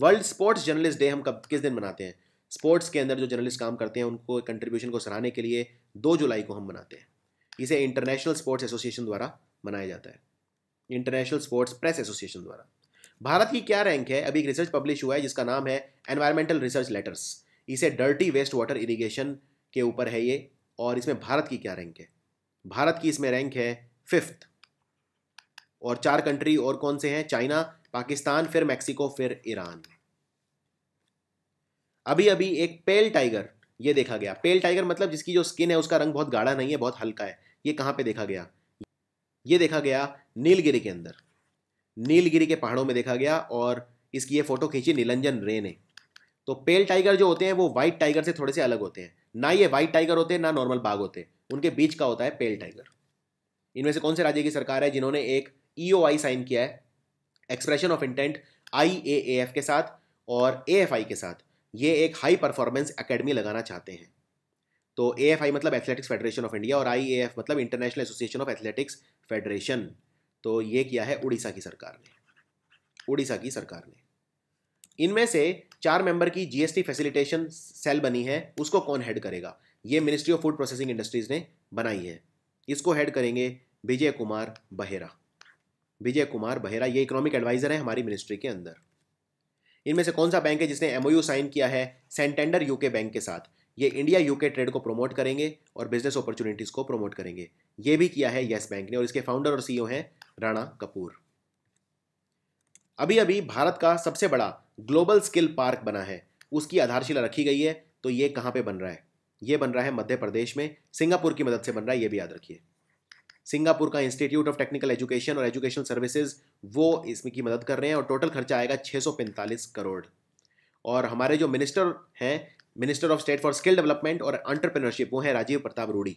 वर्ल्ड स्पोर्ट्स जर्नलिस्ट डे हम कब किस दिन मनाते हैं स्पोर्ट्स के अंदर जो जर्नलिस्ट काम करते हैं उनको कंट्रीब्यूशन को सराहने के लिए दो जुलाई को हम मनाते हैं इसे इंटरनेशनल स्पोर्ट्स एसोसिएशन द्वारा मनाया जाता है इंटरनेशनल स्पोर्ट्स प्रेस एसोसिएशन द्वारा भारत की क्या रैंक है अभी एक रिसर्च पब्लिश हुआ है जिसका नाम है एनवायरमेंटल रिसर्च लेटर्स इसे डर्टी वेस्ट वाटर इरीगेशन के ऊपर है ये और इसमें भारत की क्या रैंक है भारत की इसमें रैंक है फिफ्थ और चार कंट्री और कौन से हैं चाइना पाकिस्तान फिर मैक्सिको फिर ईरान अभी अभी एक पेल टाइगर ये देखा गया पेल टाइगर मतलब जिसकी जो स्किन है उसका रंग बहुत गाढ़ा नहीं है बहुत हल्का है ये कहाँ पे देखा गया ये देखा गया नीलगिरी के अंदर नीलगिरी के पहाड़ों में देखा गया और इसकी ये फोटो खींची नीलंजन रे ने तो पेल टाइगर जो होते हैं वो व्हाइट टाइगर से थोड़े से अलग होते हैं ना ये व्हाइट टाइगर होते हैं ना नॉर्मल बाघ होते हैं उनके बीच का होता है पेल टाइगर इनमें से कौन से राज्य की सरकार है जिन्होंने एक ई e साइन किया है expression of intent I A F के साथ और ए एफ आई के साथ ये एक हाई परफॉर्मेंस एकेडमी लगाना चाहते हैं तो ए एफ आई मतलब एथलेटिक्स फेडरेशन ऑफ इंडिया और आई ए एफ मतलब international association of athletics federation तो ये किया है उड़ीसा की सरकार ने उड़ीसा की सरकार ने इनमें से चार मेंबर की जीएसटी फैसिलिटेशन सेल बनी है उसको कौन हेड करेगा ये ministry of food processing industries ने बनाई है इसको हेड करेंगे विजय कुमार बहेरा विजय कुमार बहेरा ये इकोनॉमिक एडवाइजर हैं हमारी मिनिस्ट्री के अंदर इनमें से कौन सा बैंक है जिसने एम साइन किया है सेंटेंडर यूके बैंक के साथ ये इंडिया यूके ट्रेड को प्रमोट करेंगे और बिजनेस अपॉर्चुनिटीज़ को प्रमोट करेंगे ये भी किया है येस बैंक ने और इसके फाउंडर और सीईओ हैं राणा कपूर अभी अभी भारत का सबसे बड़ा ग्लोबल स्किल पार्क बना है उसकी आधारशिला रखी गई है तो ये कहाँ पे बन रहा है ये बन रहा है मध्य प्रदेश में सिंगापुर की मदद से बन रहा है ये भी याद रखिए सिंगापुर का इंस्टीट्यूट ऑफ टेक्निकल एजुकेशन और एजुकेशन सर्विसेज वो इसमें की मदद कर रहे हैं और टोटल खर्चा आएगा 645 करोड़ और हमारे जो मिनिस्टर हैं minister of state for skill development और एंटरप्रेन्योरशिप वो हैं राजीव प्रताप रूढ़ी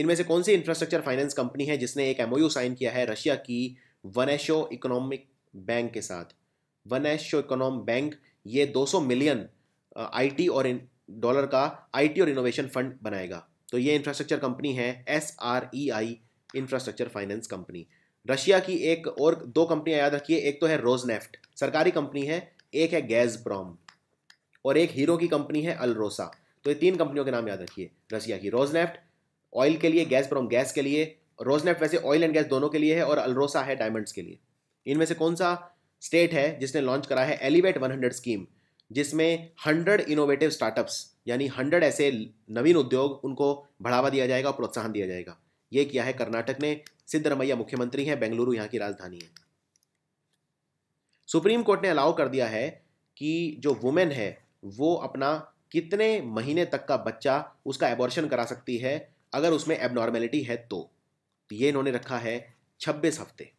इनमें से कौन सी इंफ्रास्ट्रक्चर फाइनेंस कंपनी है जिसने एक एमओयू साइन किया है रशिया की वनेशो इकोनॉमिक बैंक के साथ वनेशो इकोनॉम बैंक ये 200 मिलियन आईटी और डॉलर का आईटी और इनोवेशन फंड बनाएगा तो ये इंफ्रास्ट्रक्चर कंपनी है S R E I infrastructure finance company Russia की एक और दो कंपनियां याद रखिए एक तो है रोजनेफ्ट सरकारी कंपनी है एक है प्रॉम और एक हीरो की कंपनी है अलरोसा तो ये तीन कंपनियों के नाम याद रखिए रशिया की रोजनेफ्ट ऑयल के लिए प्रॉम गैस के लिए रोजनेफ्ट वैसे ऑयल एंड गैस दोनों के लिए है और अलरोसा है डायमंड्स के लिए इनमें से कौन सा स्टेट है जिसने लॉन्च करा है एलिवेट वन स्कीम जिसमें हंड्रेड इनोवेटिव स्टार्टअप्स यानी हंड्रेड ऐसे नवीन उद्योग उनको बढ़ावा दिया जाएगा और प्रोत्साहन दिया जाएगा ये किया है कर्नाटक ने सिद्धरमैया मुख्यमंत्री हैं बेंगलुरु यहाँ की राजधानी है सुप्रीम कोर्ट ने अलाउ कर दिया है कि जो वुमेन है वो अपना कितने महीने तक का बच्चा उसका एबॉर्शन करा सकती है अगर उसमें एबनॉर्मेलिटी है तो, तो ये इन्होंने रखा है छब्बीस हफ्ते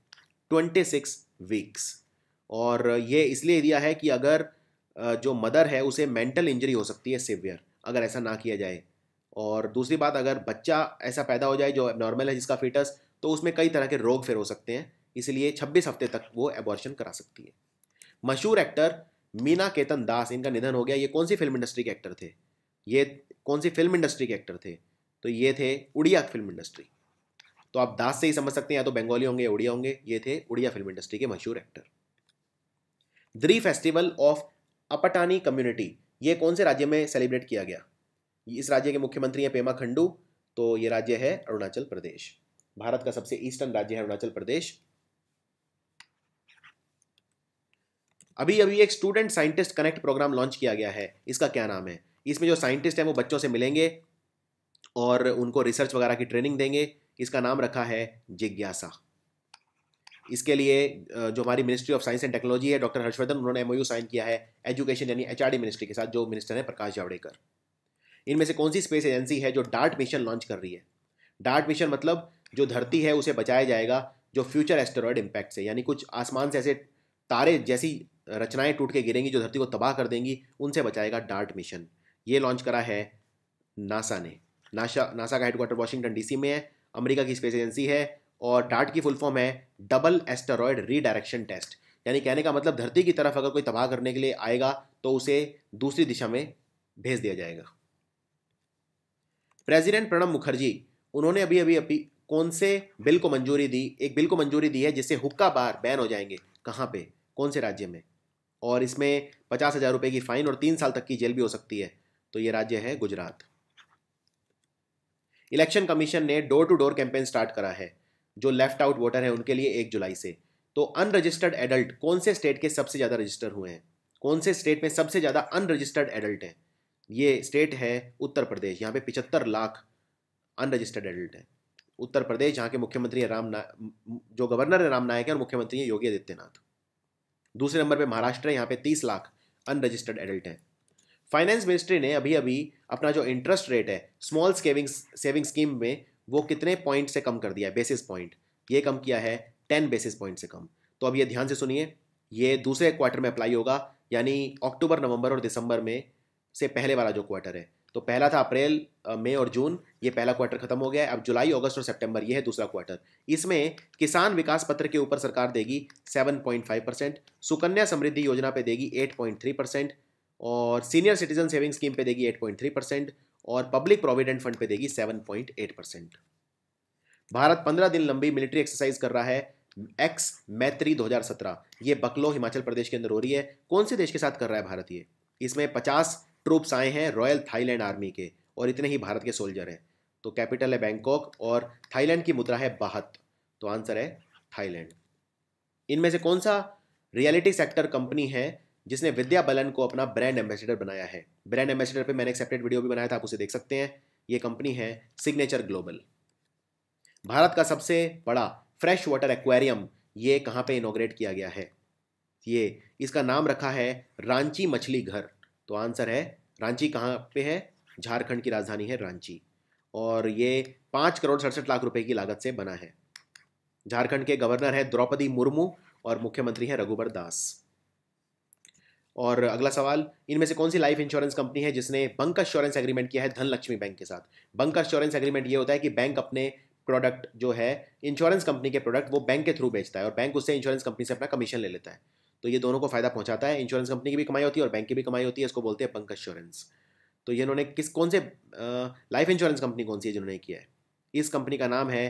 ट्वेंटी सिक्स वीक्स और ये इसलिए दिया है कि अगर जो मदर है उसे मेंटल इंजरी हो सकती है सिवियर अगर ऐसा ना किया जाए और दूसरी बात अगर बच्चा ऐसा पैदा हो जाए जो नॉर्मल है जिसका फीटस तो उसमें कई तरह के रोग फिर हो सकते हैं इसलिए 26 हफ्ते तक वो एबॉर्शन करा सकती है मशहूर एक्टर मीना केतन दास इनका निधन हो गया ये कौन सी फिल्म इंडस्ट्री के एक्टर थे ये कौन सी फिल्म इंडस्ट्री के एक्टर थे तो ये थे उड़िया फिल्म इंडस्ट्री तो आप दास से ही समझ सकते हैं या तो बंगाली होंगे या उड़िया होंगे ये थे उड़िया फिल्म इंडस्ट्री के मशहूर एक्टर द्री फेस्टिवल ऑफ अपटानी कम्युनिटी ये कौन से राज्य में सेलिब्रेट किया गया इस राज्य के मुख्यमंत्री हैं पेमा खंडू तो ये राज्य है अरुणाचल प्रदेश भारत का सबसे ईस्टर्न राज्य है अरुणाचल प्रदेश अभी अभी एक student scientist connect programme launch किया गया है इसका क्या नाम है इसमें जो साइंटिस्ट हैं वो बच्चों से मिलेंगे और उनको रिसर्च वगैरह की ट्रेनिंग देंगे इसका नाम रखा है जिज्ञासा इसके लिए जो हमारी ministry of science and technology है डॉक्टर हर्षवर्धन उन्होंने एमओयू साइन किया है एजुकेशन यानी एच मिनिस्ट्री के साथ जो मिनिस्टर हैं प्रकाश जावड़ेकर इनमें से कौन सी स्पेस एजेंसी है जो डार्ट मिशन लॉन्च कर रही है डार्ट मिशन मतलब जो धरती है उसे बचाया जाएगा जो फ्यूचर एस्टेरॉयड इम्पैक्ट से यानी कुछ आसमान से ऐसे तारे जैसी रचनाएं टूट के गिरेंगी जो धरती को तबाह कर देंगी उनसे बचाएगा डार्ट मिशन ये लॉन्च करा है नासा ने नासा नासा का हेडक्वार्टर वाशिंगटन डीसी में है अमेरिका की स्पेस एजेंसी है और डार्ट की फुल फॉर्म है डबल एस्टेरॉयड रीडायरेक्शन टेस्ट यानी कहने का मतलब धरती की तरफ अगर कोई तबाह करने के लिए आएगा तो उसे दूसरी दिशा में भेज दिया जाएगा प्रेसिडेंट प्रणब मुखर्जी उन्होंने अभी अभी अभी कौन से बिल को मंजूरी दी एक बिल को मंजूरी दी है जिससे हुक्का बार बैन हो जाएंगे कहाँ पे कौन से राज्य में और इसमें पचास हज़ार रुपये की फ़ाइन और तीन साल तक की जेल भी हो सकती है तो ये राज्य है गुजरात इलेक्शन कमीशन ने door to door campaign start करा है जो लेफ्ट आउट वोटर है उनके लिए एक जुलाई से तो अनरजिस्टर्ड एडल्ट कौन से स्टेट के सबसे ज़्यादा रजिस्टर हुए हैं कौन से स्टेट में सबसे ज़्यादा अनरजिस्टर्ड एडल्ट हैं ये स्टेट है उत्तर प्रदेश यहाँ पे पिचहत्तर लाख अनरजिस्टर्ड एडल्ट हैं उत्तर प्रदेश यहाँ के मुख्यमंत्री राम जो गवर्नर है राम नायक है और मुख्यमंत्री है योगी आदित्यनाथ दूसरे नंबर पर महाराष्ट्र है यहाँ पे तीस लाख अनरजिस्टर्ड एडल्ट हैं फाइनेंस मिनिस्ट्री ने अभी अभी अपना जो इंटरेस्ट रेट है स्मॉल सेविंग्स सेविंग स्कीम में वो कितने पॉइंट से कम कर दिया है बेसिस पॉइंट ये कम किया है टेन बेसिस पॉइंट से कम तो अब ये ध्यान से सुनिए ये दूसरे क्वार्टर में अप्लाई होगा यानी अक्टूबर नवंबर और दिसंबर में से पहले वाला जो क्वार्टर है तो पहला था अप्रैल मई और जून ये पहला क्वार्टर खत्म हो गया है अब जुलाई अगस्त और सितंबर ये है दूसरा क्वार्टर इसमें किसान विकास पत्र के ऊपर सरकार देगी 7.5 परसेंट सुकन्या समृद्धि योजना पे देगी 8.3 परसेंट और सीनियर सिटीजन सेविंग स्कीम पे देगी 8.3 परसेंट और पब्लिक प्रोविडेंट फंड पे देगी 7.8 परसेंट भारत 15 दिन लंबी मिलिट्री एक्सरसाइज कर रहा है एक्स मैत्री 2017 ये बकलो हिमाचल प्रदेश के अंदर हो रही है कौन से देश के साथ कर रहा है भारत ये इसमें 50 ट्रूप्स आए हैं रॉयल थाईलैंड आर्मी के और इतने ही भारत के सोल्जर हैं तो कैपिटल है बैंकॉक और थाईलैंड की मुद्रा है बाहत तो आंसर है थाईलैंड इनमें से कौन सा रियलिटी सेक्टर कंपनी है जिसने विद्या बलन को अपना ब्रांड एम्बेसडर बनाया है ब्रांड एम्बेसडर पे मैंने एक सेपरेट वीडियो भी बनाया था आप उसे देख सकते हैं ये कंपनी है सिग्नेचर ग्लोबल भारत का सबसे बड़ा फ्रेश वाटर एक्वेरियम ये कहाँ पे इनोग्रेट किया गया है ये इसका नाम रखा है रांची मछली घर तो आंसर है रांची कहाँ पे है झारखंड की राजधानी है रांची और ये पाँच करोड़ सड़सठ लाख रुपए की लागत से बना है झारखंड के गवर्नर है द्रौपदी मुर्मू और मुख्यमंत्री हैं रघुबर दास और अगला सवाल इनमें से कौन सी लाइफ इंश्योरेंस कंपनी है जिसने का इंश्योरेंस एग्रीमेंट किया है धनलक्ष्मी बैंक के साथ बैंक इंश्योरेंस एग्रीमेंट ये होता है कि बैंक अपने प्रोडक्ट जो है इंश्योरेंस कंपनी के प्रोडक्ट वो बैंक के थ्रू बेचता है और बैंक उससे इंश्योरेंस कंपनी से अपना कमीशन ले लेता है तो ये दोनों को फायदा पहुंचाता है इंश्योरेंस कंपनी की भी कमाई होती है और बैंक की भी कमाई होती है इसको बोलते हैं बंक इंश्योरेंस तो ये इन्होंने किस कौन से लाइफ इंश्योरेंस कंपनी कौन सी है जिन्होंने किया है इस कंपनी का नाम है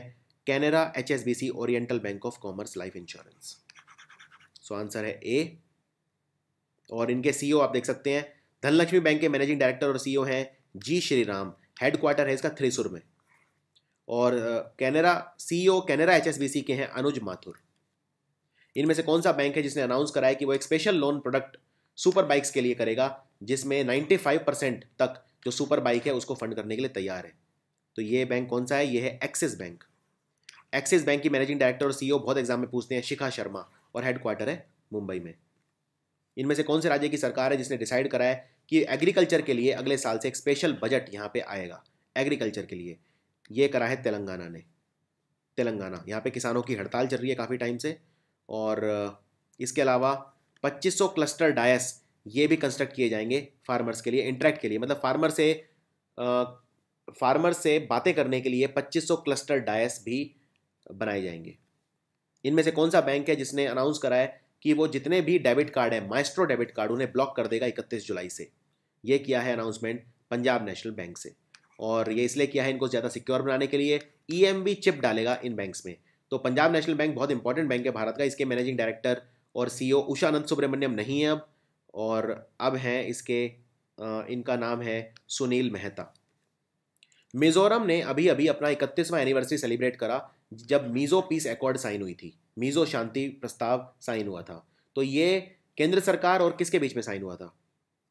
Canara H S B C oriental bank of commerce life insurance so answer है ए और इनके सीईओ e आप देख सकते हैं धनलक्ष्मी बैंक के मैनेजिंग डायरेक्टर और सीईओ e हैं जी श्री राम हेडक्वार्टर है इसका थ्रिसुर में और कैनरा सीईओ कैनरा एचएसबीसी के हैं अनुज माथुर इनमें से कौन सा बैंक है जिसने अनाउंस करा है कि वो एक special loan product super bikes के लिए करेगा जिसमें 95 परसेंट तक जो सुपर बाइक है उसको फंड करने के लिए तैयार है तो ये बैंक कौन सा है ये है एक्सिस बैंक एक्सिस बैंक की मैनेजिंग डायरेक्टर और सीईओ e बहुत एग्जाम में पूछते हैं शिखा शर्मा और हेडक्वार्टर है मुंबई में इनमें से कौन से राज्य की सरकार है जिसने डिसाइड करा है कि एग्रीकल्चर के लिए अगले साल से एक स्पेशल बजट यहाँ पे आएगा एग्रीकल्चर के लिए ये करा है तेलंगाना ने तेलंगाना यहाँ पे किसानों की हड़ताल चल रही है काफ़ी टाइम से और इसके अलावा 2500 क्लस्टर डायस ये भी कंस्ट्रक्ट किए जाएंगे फार्मर्स के लिए इंट्रैक्ट के लिए मतलब फार्मर से फार्मर से बातें करने के लिए 2500 क्लस्टर डायस भी बनाए जाएंगे इनमें से कौन सा बैंक है जिसने अनाउंस करा है कि वो जितने भी डेबिट कार्ड हैं माइस्ट्रो डेबिट कार्ड उन्हें ब्लॉक कर देगा इकतीस जुलाई से ये किया है अनाउंसमेंट पंजाब नेशनल बैंक से और ये इसलिए किया है इनको ज़्यादा सिक्योर बनाने के लिए ई e चिप डालेगा इन बैंक्स में तो पंजाब नेशनल बैंक बहुत इंपॉर्टेंट बैंक है भारत का इसके मैनेजिंग डायरेक्टर और सी ओ e उषानंद सुब्रमण्यम नहीं है अब और अब हैं इसके इनका नाम है सुनील मेहता मिज़ोरम ने अभी अभी अपना इकतीसवां एनिवर्सरी सेलिब्रेट करा जब मिज़ो पीस एकॉर्ड साइन हुई थी मीज़ो शांति प्रस्ताव साइन हुआ था तो ये केंद्र सरकार और किसके बीच में साइन हुआ था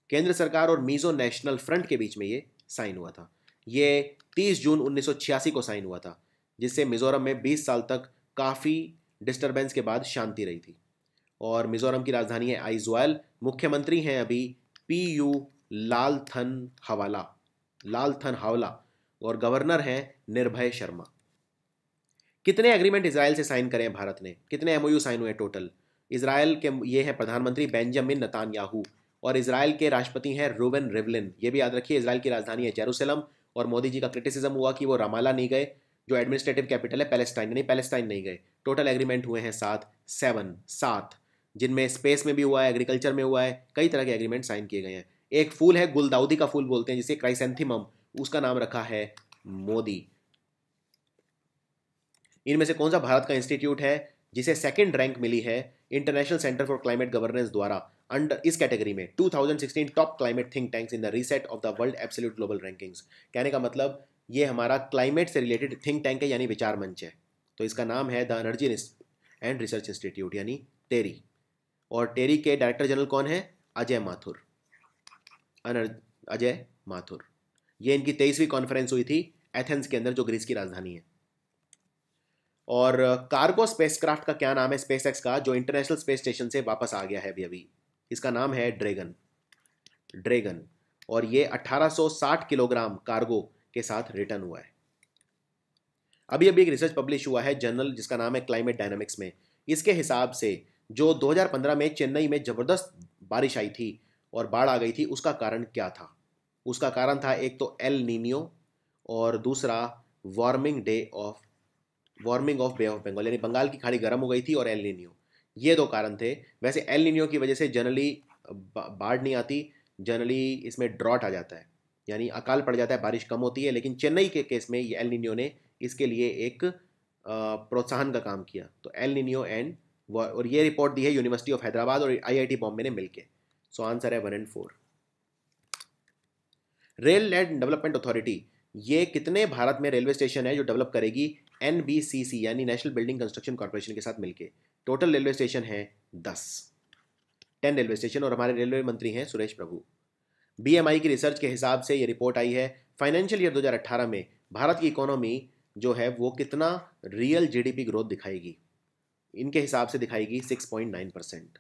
केंद्र सरकार और मीज़ो नेशनल फ्रंट के बीच में ये साइन हुआ था ये 30 जून 1986 को साइन हुआ था जिससे मिज़ोरम में 20 साल तक काफ़ी डिस्टरबेंस के बाद शांति रही थी और मिज़ोरम की राजधानी है आइजवाल मुख्यमंत्री हैं अभी पी यू लाल थन हवाला लाल थन हावला और गवर्नर हैं निर्भय शर्मा कितने एग्रीमेंट इसराइल से साइन करें भारत ने कितने एम साइन हुए टोटल इसराइल के ये हैं प्रधानमंत्री बेंजामिन नतान और इसराइल के राष्ट्रपति हैं रोवन रिवलिन ये भी याद रखिए इसराइल की राजधानी है जेरूसलम और मोदी जी का क्रिटिसिज्म हुआ कि वो रमाला नहीं गए जो एडमिनिस्ट्रेटिव कैपिटल है पैलेस्टाइन नहीं पैलेस्टाइन नहीं गए टोटल एग्रीमेंट हुए हैं सात सेवन सात जिनमें स्पेस में भी हुआ है एग्रीकल्चर में हुआ है कई तरह के एग्रीमेंट साइन किए गए हैं एक फूल है गुलदाउदी का फूल बोलते हैं जिसे क्राइसेंथिमम उसका नाम रखा है मोदी इनमें से कौन सा भारत का इंस्टीट्यूट है जिसे सेकंड रैंक मिली है international centre for climate governance द्वारा अंडर इस कैटेगरी में 2016 top climate think tanks in the rest of the world absolute global rankings कहने का मतलब ये हमारा क्लाइमेट से रिलेटेड थिंक टैंक है यानी विचार मंच है तो इसका नाम है the energy and research institute यानी टेरी और टेरी के डायरेक्टर जनरल कौन है अजय माथुर अजय माथुर ये इनकी तेईसवीं कॉन्फ्रेंस हुई थी एथेंस के अंदर जो ग्रीस की राजधानी है और कार्गो स्पेसक्राफ्ट का क्या नाम है स्पेसएक्स का जो इंटरनेशनल स्पेस स्टेशन से वापस आ गया है अभी अभी इसका नाम है ड्रैगन ड्रैगन और ये 1860 किलोग्राम कार्गो के साथ रिटर्न हुआ है अभी अभी एक रिसर्च पब्लिश हुआ है जर्नल जिसका नाम है क्लाइमेट डायनामिक्स में इसके हिसाब से जो 2015 में चेन्नई में ज़बरदस्त बारिश आई थी और बाढ़ आ गई थी उसका कारण क्या था उसका कारण था एक तो एल नीनियो और दूसरा warming day of warming of bay of Bengal यानी बंगाल की खाड़ी गर्म हो गई थी और एल नीनियो ये दो कारण थे वैसे एल नीनियो की वजह से जनरली बाढ़ नहीं आती जनरली इसमें ड्रॉट आ जाता है यानी अकाल पड़ जाता है बारिश कम होती है लेकिन चेन्नई के केस में ये एल नीनियो ने इसके लिए एक प्रोत्साहन का काम किया तो एल नीनियो एंड और ये रिपोर्ट दी है यूनिवर्सिटी ऑफ हैदराबाद और आईआईटी बॉम्बे ने मिलके सो आंसर है one and four rail land development authority ये कितने भारत में रेलवे स्टेशन है जो डेवलप करेगी एन यानी नेशनल बिल्डिंग कंस्ट्रक्शन कॉरपोरेशन के साथ मिलकर टोटल रेलवे स्टेशन है दस टेन रेलवे स्टेशन और हमारे रेलवे मंत्री हैं सुरेश प्रभु आई की रिसर्च के हिसाब से ये रिपोर्ट आई है फाइनेंशियल ईयर 2018 में भारत की इकोनॉमी जो है वो कितना रियल जीडीपी ग्रोथ दिखाएगी इनके हिसाब से दिखाएगी 6.9 परसेंट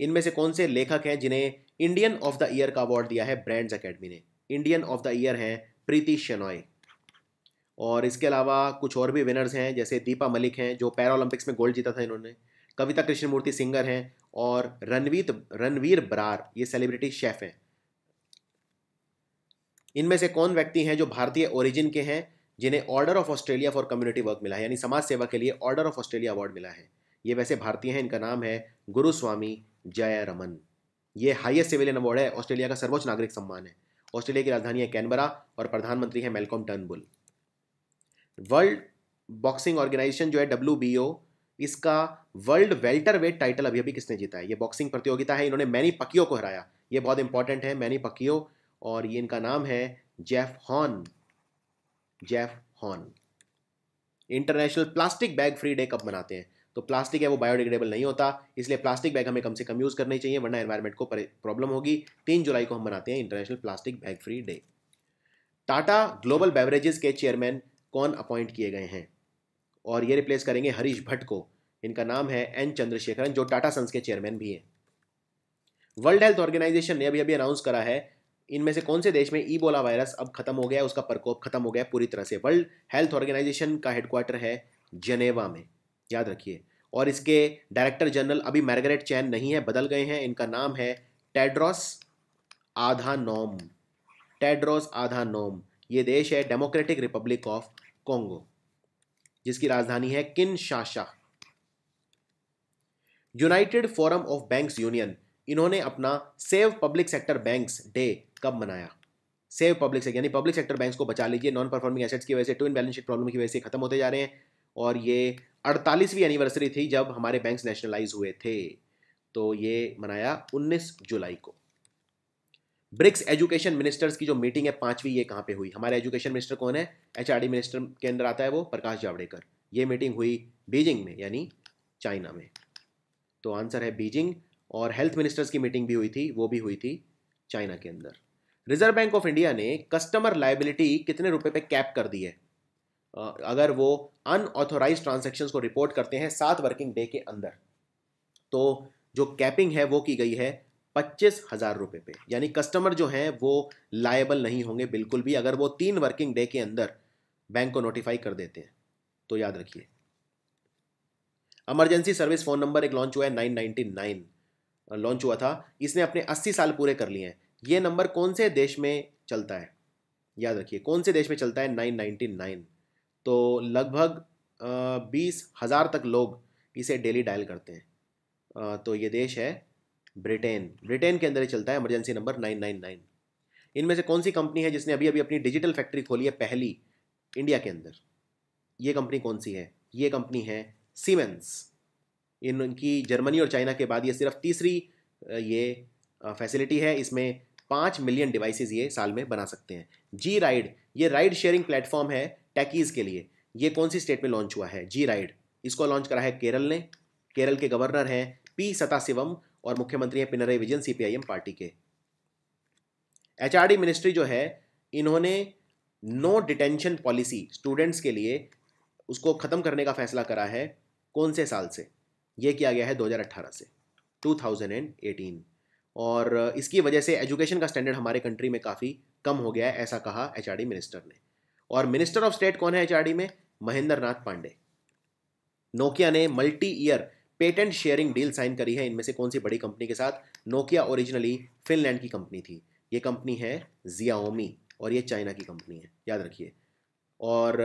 इनमें से कौन से लेखक हैं जिन्हें इंडियन ऑफ द ईयर का अवार्ड दिया है ब्रांड्स अकेडमी ने इंडियन ऑफ द ईयर हैं प्रीति शेनॉय और इसके अलावा कुछ और भी विनर्स हैं जैसे दीपा मलिक हैं जो पैरा ओलंपिक्स में गोल्ड जीता था इन्होंने कविता कृष्णमूर्ति सिंगर हैं और रणवीर रणवीर बरार ये सेलिब्रिटी शेफ हैं इनमें से कौन व्यक्ति हैं जो भारतीय ओरिजिन के हैं जिन्हें order of Australia for community work मिला है यानी समाज सेवा के लिए ऑर्डर ऑफ ऑस्ट्रेलिया अवार्ड मिला है ये वैसे भारतीय हैं इनका नाम है गुरुस्वामी जय रमन ये हाइस्ट सिविलियन अवार्ड है ऑस्ट्रेलिया का सर्वोच्च नागरिक सम्मान है ऑस्ट्रेलिया की राजधानी है कैनबरा और प्रधानमंत्री है Malcolm Turnbull world boxing organization जो है डब्ल्यू इसका वर्ल्ड वेल्टर वेट टाइटल अभी अभी किसने जीता है ये बॉक्सिंग प्रतियोगिता है इन्होंने मैनी पकियो को हराया ये बहुत इंपॉर्टेंट है मैनी पकियो और ये इनका नाम है Jeff Horn Jeff Horn international plastic bag free day कब मनाते हैं तो प्लास्टिक है वो बायोडिग्रेडेबल नहीं होता इसलिए प्लास्टिक बैग हमें कम से कम यूज़ करने चाहिए वरना एनवायरमेंट को प्रॉब्लम होगी तीन जुलाई को हम मनाते हैं international plastic bag free day Tata global beverages के चेयरमैन कौन अपॉइंट किए गए हैं और ये रिप्लेस करेंगे हरीश भट्ट को इनका नाम है एन चंद्रशेखरन जो टाटा सन्स के चेयरमैन भी हैं वर्ल्ड हेल्थ ऑर्गेनाइजेशन ने अभी अभी अनाउंस करा है इनमें से कौन से देश में ईबोला वायरस अब खत्म हो गया है उसका प्रकोप खत्म हो गया पूरी तरह से वर्ल्ड हेल्थ ऑर्गेनाइजेशन का हेडक्वार्टर है जनेवा में याद रखिए और इसके डायरेक्टर जनरल अभी मैरगरेट चैन नहीं है बदल गए हैं इनका नाम है टेड्रॉस आधानोम टेड्रॉस आधानोम ये देश है डेमोक्रेटिक रिपब्लिक ऑफ कोंगो जिसकी राजधानी है Kinshasa united forum of banks union इन्होंने अपना save public sector banks day कब मनाया सेव पब्लिक सेक्टर यानी पब्लिक सेक्टर बैंक्स को बचा लीजिए नॉन परफॉर्मिंग एसेट्स की वजह से ट्विन बैलेंस शीट प्रॉब्लम की वजह से खत्म होते जा रहे हैं और ये अड़तालीसवीं एनिवर्सरी थी जब हमारे बैंक्स नेशनलाइज हुए थे तो ये मनाया 19 जुलाई को ब्रिक्स एजुकेशन मिनिस्टर्स की जो मीटिंग है पांचवी ये कहाँ पे हुई हमारे एजुकेशन मिनिस्टर कौन है एच मिनिस्टर के अंदर आता है वो प्रकाश जावड़ेकर ये मीटिंग हुई बीजिंग में यानी चाइना में तो आंसर है बीजिंग और हेल्थ मिनिस्टर्स की मीटिंग भी हुई थी वो भी हुई थी चाइना के अंदर रिजर्व बैंक ऑफ इंडिया ने कस्टमर लाइबिलिटी कितने रुपए पे कैप कर दी है अगर वो अनऑथोराइज ट्रांजेक्शन को रिपोर्ट करते हैं सात वर्किंग डे के अंदर तो जो कैपिंग है वो की गई है पच्चीस हज़ार रुपये पे यानी कस्टमर जो हैं वो लायबल नहीं होंगे बिल्कुल भी अगर वो तीन वर्किंग डे के अंदर बैंक को नोटिफाई कर देते हैं तो याद रखिए इमरजेंसी सर्विस फ़ोन नंबर एक लॉन्च हुआ है नाइन नाइनटी नाइन लॉन्च हुआ था इसने अपने अस्सी साल पूरे कर लिए हैं ये नंबर कौन से देश में चलता है याद रखिए कौन से देश में चलता है नाइन नाइनटी नाइन तो लगभग बीस हज़ार तक लोग इसे डेली डायल करते हैं तो ये देश है ब्रिटेन ब्रिटेन के अंदर चलता है emergency number nine nine nine इनमें से कौन सी कंपनी है जिसने अभी अभी अपनी डिजिटल फैक्ट्री खोली है पहली इंडिया के अंदर ये कंपनी कौन सी है ये कंपनी है सीमेंस इनकी जर्मनी और चाइना के बाद ये सिर्फ तीसरी ये फैसिलिटी है इसमें पाँच मिलियन डिवाइसेस ये साल में बना सकते हैं जी राइड ये राइड शेयरिंग प्लेटफॉर्म है टैकीज़ के लिए ये कौन सी स्टेट में लॉन्च हुआ है जी राइड इसको लॉन्च करा है केरल ने केरल के गवर्नर हैं पी सताशिवम और मुख्यमंत्री हैं पिनरई विजन सीपीआईएम पार्टी के एचआरडी मिनिस्ट्री जो है इन्होंने नो डिटेंशन पॉलिसी स्टूडेंट्स के लिए उसको ख़त्म करने का फैसला करा है कौन से साल से ये किया गया है 2018 से 2018 और इसकी वजह से एजुकेशन का स्टैंडर्ड हमारे कंट्री में काफ़ी कम हो गया है ऐसा कहा एच मिनिस्टर ने और मिनिस्टर ऑफ स्टेट कौन है एच में महेंद्र नाथ पांडे नोकिया ने multi year patent sharing deal sign करी है इनमें से कौन सी बड़ी कंपनी के साथ नोकिया ओरिजिनली फिनलैंड की कंपनी थी ये कंपनी है जियाओमी और ये चाइना की कंपनी है याद रखिए और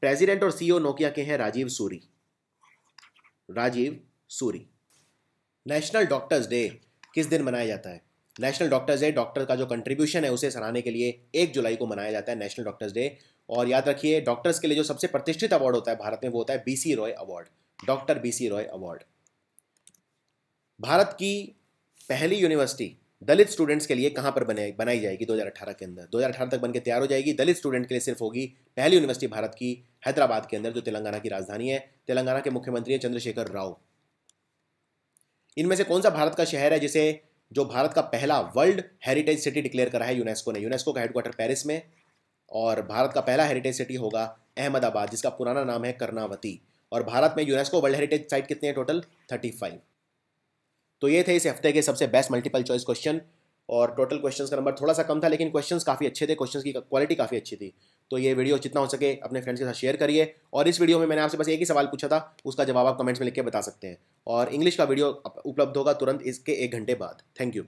प्रेसिडेंट और सीईओ नोकिया के हैं Rajeev Suri Rajeev Suri national doctors day किस दिन मनाया जाता है नेशनल डॉक्टर्स डे डॉक्टर का जो कंट्रीब्यूशन है उसे सराहने के लिए एक जुलाई को मनाया जाता है नेशनल डॉक्टर्स डे और याद रखिए डॉक्टर्स के लिए जो सबसे प्रतिष्ठित अवार्ड होता है भारत में वो होता है B C Roy award doctor B C Roy award Bharat की पहली यूनिवर्सिटी दलित स्टूडेंट्स के लिए कहाँ पर बने बनाई जाएगी 2018 के अंदर 2018 तक बन के तैयार हो जाएगी दलित स्टूडेंट के लिए सिर्फ होगी पहली यूनिवर्सिटी भारत की हैदराबाद के अंदर जो तेलंगाना की राजधानी है तेलंगाना के मुख्यमंत्री हैं चंद्रशेखर राव इनमें से कौन सा भारत का शहर है जिसे जो भारत का पहला वर्ल्ड हेरिटेज सिटी डिक्लेयर करा है यूनेस्को ने यूनेस्को का हेडक्वार्टर पेरिस में और भारत का पहला हेरिटेज सिटी होगा अहमदाबाद जिसका पुराना नाम है कर्नावती और भारत में यूनेस्को वर्ल्ड हेरिटेज साइट कितने हैं टोटल थर्टी फाइव तो ये थे इस हफ्ते के सबसे बेस्ट मल्टीपल चॉइस क्वेश्चन और टोटल क्वेश्चंस का नंबर थोड़ा सा कम था लेकिन क्वेश्चंस काफ़ी अच्छे थे क्वेश्चंस की क्वालिटी काफ़ी अच्छी थी तो ये वीडियो जितना हो सके अपने फ्रेंड्स के साथ शेयर करिए और इस वीडियो में मैंने आपसे बस एक ही सवाल पूछा था उसका जवाब आप कमेंट्स में लिख के बता सकते हैं और इंग्लिश का वीडियो उपलब्ध होगा तुरंत इसके एक घंटे बाद थैंक यू